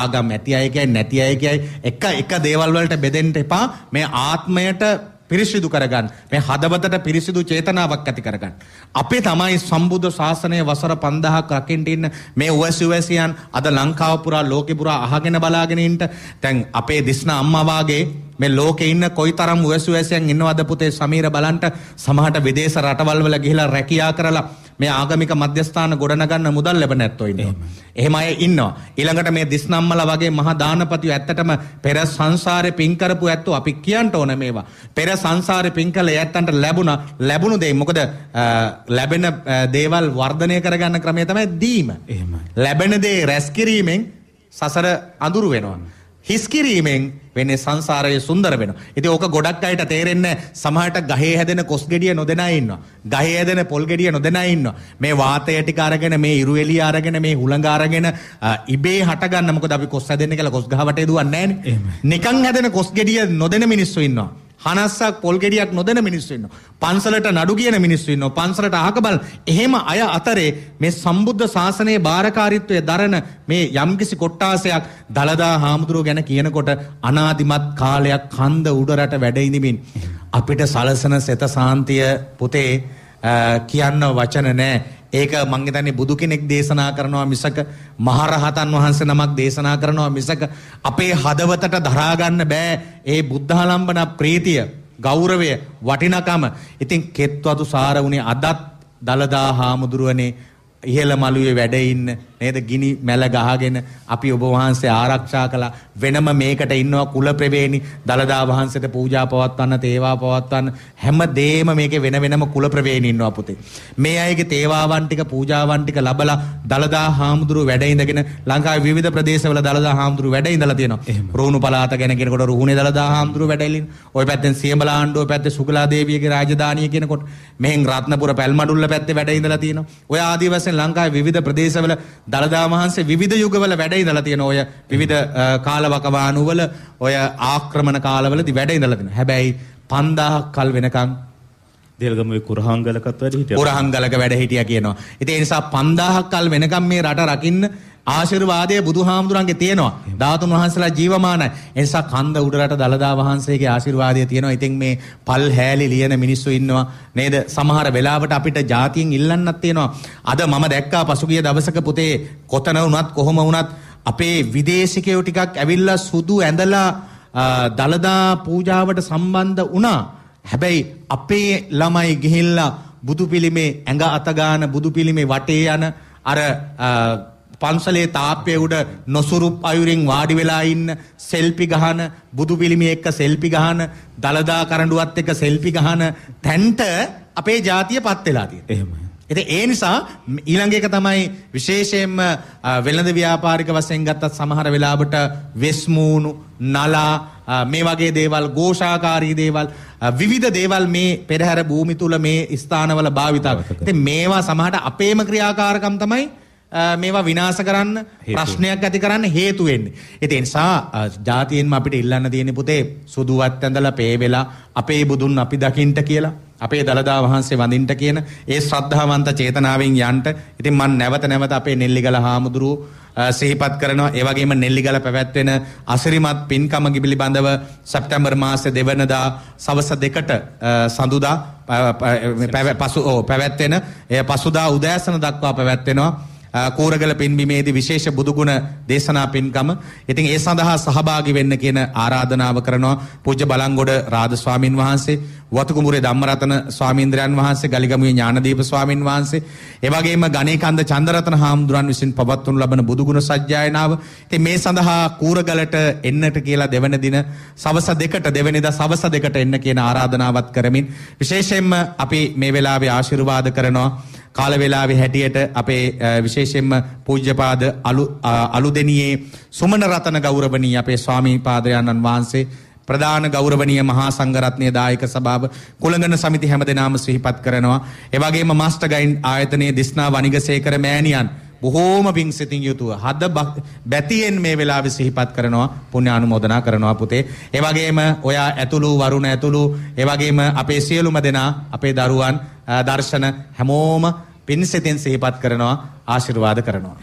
ආගම් ඇති අය කියයි නැති අය කියයි එක එක දේවල් වලට බෙදෙන්න එපා මේ ආත්මයට පිරිසිදු කරගන්න. මේ හදවතට පිරිසිදු චේතනාවක් ඇති කරගන්න. අපි තමයි සම්බුද්ධ ශාසනය වසර 5000ක් රකින්න ඉන්න මේ උවැසියන් අද ලංකාව පුරා ලෝකෙ පුරා අහගෙන බලාගෙන ඉන්න. දැන් අපේ දිස්නා අම්මා වාගේ මේ ලෝකේ ඉන්න කොයිතරම් උවැසියන් ඉන්නවද පුතේ සමීර බලන්ට සමහරට විදේශ රටවල් වල ගිහිලා රැකියා කරලා මේ ආගමික මධ්‍යස්ථාන ගොඩනගන්න මුදල් ලැබ නැත්තෝ ඉන්නේ. එහෙම අය ඉන්නවා. ඊළඟට මේ දිස්නම්මල වගේ මහා දානපතියෝ ඇත්තටම පෙර සංසාරේ පින් කරපු ඇත්තෝ අපි කියන්න ඕන මේවා. පෙර සංසාරේ පින් කළ ඇත්තන්ට ලැබුණා ලැබුණු දේ මොකද ලැබෙන දේවල් වර්ධනය කරගන්න ක්‍රමය තමයි දීම. එහෙමයි. ලැබෙන දේ රැස් කිරීමෙන් සසර අඳුරු වෙනවා. හිස් කිරීමෙන් වෙන්නේ සංසාරයේ සුන්දර වෙනවා. ඉතින් ඕක ගොඩක් අයට තේරෙන්නේ සමහරට ගහේ හැදෙන කොස් ගෙඩිය නොදෙනා ඉන්නවා. ගහේ හැදෙන පොල් ගෙඩිය නොදෙනා ඉන්නවා. මේ වාතය ටික අරගෙන මේ ඉරු එළිය අරගෙන මේ හුළඟ අරගෙන ඉබේ හට ගන්න මොකද අපි කොස් හැදෙන්නේ කියලා කොස් ගහ වටේ දුවන්නේ නැහනේ. නිකන් හැදෙන කොස් ගෙඩිය නොදෙන මිනිස්සු ඉන්නවා. හනස්සක් පොල් ගෙඩියක් නොදෙන මිනිස්සු ඉන්නවා. පන්සලට නඩු කියන මිනිස්සු ඉන්නවා. පන්සලට අහක බල. එහෙම අය අතරේ මේ සම්බුද්ධ ශාසනයේ බාරකාරීත්වය දරන මේ යම්කිසි කොට්ටාසයක් දලදා හාමුදුරුව ගැන කියනකොට අනාදිමත් කාලයක් කන්ද උඩරට වැඩ ඉඳිමින් අපිට සලසන සෙත සාන්තිය පුතේ කියන්න වචන නැහැ. ඒක මං හිතන්නේ බුදු කෙනෙක් දේශනා කරනවා මිසක මහරහතන් වහන්සේ නමක් දේශනා කරනවා මිසක අපේ හදවතට දරා ගන්න බෑ ඒ බුද්ධාලම්බන ප්‍රීතිය ගෞරවය වටිනකම. ඉතින් කෙත්වතු සාර වුණේ අදත් දලදා හාමුදුරුවනේ ඉහළ මළුවේ වැඩ ඉන්න නේද ගිනි මැල ගහගෙන අපි ඔබ වහන්සේ ආරක්ෂා කළා වෙනම මේකට ඉන්නවා කුල ප්‍රවේණි දලදා වහන්සේට පූජා පවත්වන්න තේවා පවත්වන්න හැම දෙෙම මේකේ වෙන වෙනම කුල ප්‍රවේණි ඉන්නවා පුතේ මේ අයගේ තේවාවන් ටික පූජාවන් ටික ලබලා දලදා හාමුදුරුව වැඩ ඉඳගෙන ලංකාවේ විවිධ ප්‍රදේශවල දලදා හාමුදුරුව වැඩ ඉඳලා තියෙනවා රුණු පළාත ගැන කියනකොට රුහුණේ දලදා හාමුදුරුව වැඩ ඉලින් ওই පැත්තෙන් සියඹලා ආණ්ඩුව පැත්තේ සුගලා දේවියගේ රාජධානිය කියනකොට මෙහෙන් රත්නපුර පැල්මඩුල්ල පැත්තේ වැඩ ඉඳලා තියෙනවා ඔය ආදිවාසීන් ලංකාවේ විවිධ ප්‍රදේශවල දළදා වහන්සේ විධ යුගවල වැඩයි දලා තියෙන ඔය විධ කාලවකවානුවල ඔය ආක්‍රමණ කාලවලදි වැඩයි දලතින හැබැයි පන්දාහක් කල් වෙනකං දෙල්ගමුවේ කුරහංගලකත් වැඩ හිටියා. කුරහංගලක වැඩ හිටියා කියනවා. ඉතින් ඒ නිසා 5000ක් කල් වෙනකම් මේ රට රකින්න ආශිර්වාදය බුදුහාමුදුරන්ගේ තියෙනවා. ධාතුන් වහන්සේලා ජීවමානයි. ඒ නිසා කන්ද උඩරට දලදා වහන්සේගේ ආශිර්වාදය තියෙනවා. ඉතින් මේ පල් හැලි ලියන මිනිස්සු ඉන්නවා නේද? සමහර වෙලාවට අපිට જાතියෙන් ඉල්ලන්නත් තියෙනවා. අද මම දැක්කා පසුගිය දවසක පුතේ කොතන වුණත් කොහොම වුණත් අපේ විදේශිකයෝ ටිකක් ඇවිල්ලා සුදු ඇඳලා දලදා පූජාවට සම්බන්ධ වුණා. හැබැයි අපේ ළමයි ගිහිල්ලා බුදු පිළිමේ ඇඟ අතගාන බුදු පිළිමේ වටේ යන අර පන්සලේ තාප්පය උඩ නොසුරුප් අයුරින් වාඩි වෙලා ඉන්න සෙල්පි ගහන බුදු පිළිමේ එක්ක සෙල්පි ගහන දලදා කරඬුවත් එක්ක සෙල්පි ගහන තැන්ට අපේ ජාතිය පත් වෙලා තියෙනවා. එහෙමයි. ඉතින් ඒ නිසා ඊළඟ එක තමයි විශේෂයෙන්ම වෙළඳ ව්‍යාපාරික වශයෙන් ගත්තත් සමහර වෙලාවට වෙස්මූණු නලා මේ වගේ දේවල් ഘോഷාකාරී දේවල් විවිධ දේවල් මේ පෙරහැර භූමි තුල මේ ස්ථානවල භාවිතා. ඉතින් මේවා සමහරට අපේම ක්‍රියාකාරකම් තමයි මේවා විනාශ කරන්න ප්‍රශ්නයක් ඇති කරන්න හේතු වෙන්නේ. ඉතින් සා ජාතියෙන්ම අපිට ඉල්ලන්න තියෙන පුතේ සුදුවත් ඇඳලා පේ වෙලා අපේ බුදුන් අපි දකින්ට කියලා අපේ දළදා වහන්සේ වඳින්ට කියන ඒ ශ්‍රද්ධාවන්ත චේතනාවෙන් යන්ට ඉතින් මන් නැවත නැවත අපේ නෙල්ලිගල හාමුදුරුව සිහිපත් කරනවා ඒ වගේම නෙල්ලිගල පැවැත්වෙන අසිරිමත් පින්කම පිළිබඳව සැප්තැම්බර් මාසේ දෙවනදා සවස දෙකට සඳුදා පසු පැවැත්වෙන එය පසුදා උදෑසන දක්වා පැවැත්වෙනවා කූරගල පින්බිමේදී විශේෂ බුදුගුණ දේශනා පින්කම. ඉතින් ඒ සඳහා සහභාගී වෙන්න කියන ආරාධනාව කරනවා පූජ්‍ය බලංගොඩ රාද ස්වාමින් වහන්සේ, වතුකුඹුරේ ධම්මරතන ස්වාමීන්ද්‍රයන් වහන්සේ, ගලිගමුවේ ඥානදීප ස්වාමින් වහන්සේ, ඒ වගේම ගණේකන්ද චන්දරතන හාමුදුරන් විසින් පවත්වනු ලබන බුදුගුණ සජ්ජායනාව. ඉතින් මේ සඳහා කූරගලට එන්නට කියලා දෙවන දින සවස දෙකට දෙවනිදා සවස දෙකට එන්න කියන ආරාධනාවත් කරමින් විශේෂයෙන්ම අපි මේ වෙලාවේ ආශිර්වාද කරනවා කාල වේලාවේ හැටියට අපේ විශේෂයෙන්ම පූජ්‍යපාද අලු අලුදෙනියේ සුමන රතන ගෞරවණීය අපේ ස්වාමී පාදයන්න් වහන්සේ ප්‍රධාන ගෞරවනීය මහා සංඝරත්නයේ දායක සභාව කුලංගන සමිති හැමදෙනාම සිහිපත් කරනවා. ඒ වගේම මාස්ටර් ගයින් ආයතනයේ දිස්නා වණිගසේකර මෑණියන් බොහෝම වින්සිතින් යුතුව හද බැතියෙන් මේ වෙලාවේ සිහිපත් කරනවා පුණ්‍ය අනුමෝදනා කරනවා පුතේ. ඒ වගේම ඔයා ඇතුළු වරුණ ඇතුළු ඒ වගේම අපේ සියලුම දෙනා අපේ දරුවන් දර්ශන හැමෝම පින් සිතින් සිහිපත් කරනවා ආශිර්වාද කරනවා.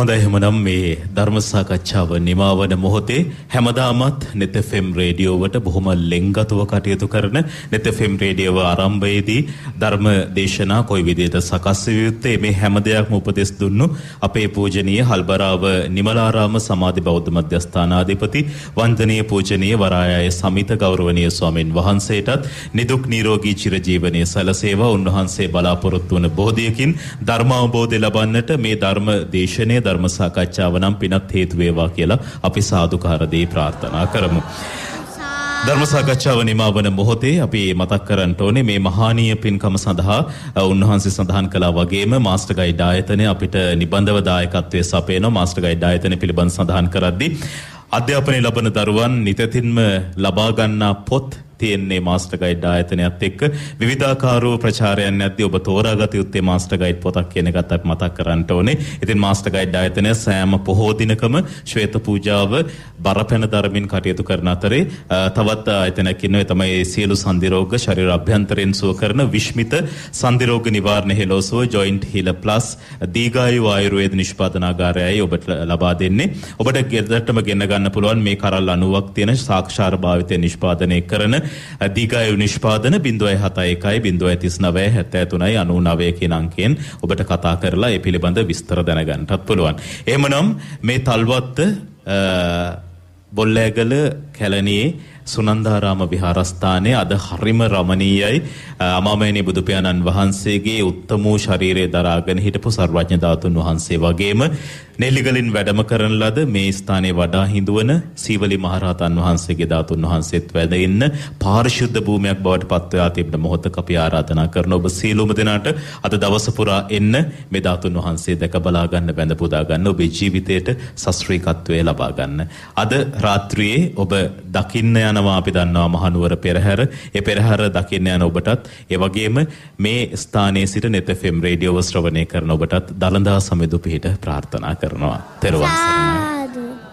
හොඳ එහෙමනම් මේ ධර්ම සාකච්ඡාව නිමවන මොහොතේ හැමදාමත් නෙතෆම් රේඩියෝවට බොහොම ලෙන්ගතව කටයුතු කරන නෙතෆම් රේඩියෝව ආරම්භයේදී ධර්ම දේශනා කොයි විදිහට සකස් යුත්තේ මේ හැම දෙයක්ම උපදෙස් දුන්නු අපේ පූජනීය හල්බරාව නිමලාරාම සමාධි බෞද්ධ මධ්‍යස්ථානාධිපති වන්දනීය පූජනීය වරායය සමිත ගෞරවනීය ස්වාමින් වහන්සේටත් නිදුක් නිරෝගී චිරජීවනයේ සැලසේවා උන්වහන්සේ බලාපොරොත්තු වන බෝධියකින් ධර්ම අවබෝධය ලබන්නට මේ ධර්ම දේශනය ධර්ම සාකච්ඡාව නම් පිනත් හේතු වේවා කියලා අපි සාදුකාර දෙයි ප්‍රාර්ථනා කරමු. ධර්ම සාකච්ඡාව නිමා වන මොහොතේ අපි මතක් කරන්න ඕනේ මේ මහානීය පින්කම සඳහා උන්වහන්සේ සඳහන් කළා වගේම මාස්ටර් ගයිඩ් ආයතනය අපිට නිබන්ධව දායකත්වයේ සපයනවා මාස්ටර් ගයිඩ් ආයතනය පිළිබඳ සඳහන් කරද්දී අධ්‍යාපනය ලබන දරුවන් නිතතින්ම ලබා ගන්නා පොත් තියෙන්නේ මාස්ටර් ගයිඩ් ආයතනයත් එක්ක විවිධාකාරව ප්‍රචාරයන් නැද්දී ඔබ තෝරාගත යුත්තේ මාස්ටර් ගයිඩ් පොතක් කියන එකත් අපි මතක් කරන්න ඕනේ. ඉතින් මාස්ටර් ගයිඩ් ආයතනය සෑම පොහෝ දිනකම ශ්වේත පූජාව බරපැන ධර්මින් කටයුතු කරන අතරේ තවත් ආයතනයක් ඉන්නවා. තමයි සියලු සන්ධි රෝග ශරීර අභ්‍යන්තරයෙන් සුව කරන විශ්මිත සන්ධි රෝග නිවාරණ හෙලෝසෝ ජොයින්ට් හීල ප්ලස් දීගායු ආයුර්වේද නිෂ්පාදනාගාරයයි ඔබට ලබා දෙන්නේ. ඔබට ගෙදරටම ගෙන ගන්න පුළුවන් මේ කරල් 90ක් තියෙන සාක්ෂාර භාවිතය නිෂ්පාදනය කරන දිගායු නිෂ්පාදන 0.71 0.39 73යි 99 කියන අංකයෙන් ඔබට කතා කරලා ඒ පිළිබඳ විස්තර දැනගන්නත් පුළුවන්. එහෙමනම් මේ තල්වත්ත බොල්ලෑගල කැලණියේ සුනන්දාරාම විහාරස්ථානය අද හරිම රමණීයයි අමාමයනී බුදුපියාණන් වහන්සේගේ උත්තමෝ ශරීරය දරාගෙන හිටපු සර්වඥ ධාතුන් වහන්සේ වගේම නෙල්ලිගලින් වැඩම කරන ලද මේ ස්ථානයේ වඩා හිඳුවන සීවලි මහරහතන් වහන්සේගේ ධාතුන් වහන්සේත් වැඩ ඉන්න පාරිශුද්ධ භූමියක් බවට පත්වලා තිබෙන මොහොතක අපි ආරාධනා කරන ඔබ සීලොම දෙනාට අද දවස පුරා එන්න මේ ධාතුන් වහන්සේ දැක බලා ගන්න බඳ පුදා ගන්න ඔබේ ජීවිතයට සස්ත්‍රීකත්වය ලබා ගන්න. අද රාත්‍රියේ ඔබ දකින්න යනවා අපි දන්නවා මහනුවර පෙරහැර. ඒ පෙරහැර දකින්න යන ඔබටත් ඒ වගේම මේ ස්ථානයේ සිට net FM රේඩියෝව ශ්‍රවණය කරන ඔබටත් දලදා සමිඳු පිහිට ප්‍රාර්ථනා කරනවා. Terno, Terno. Terno.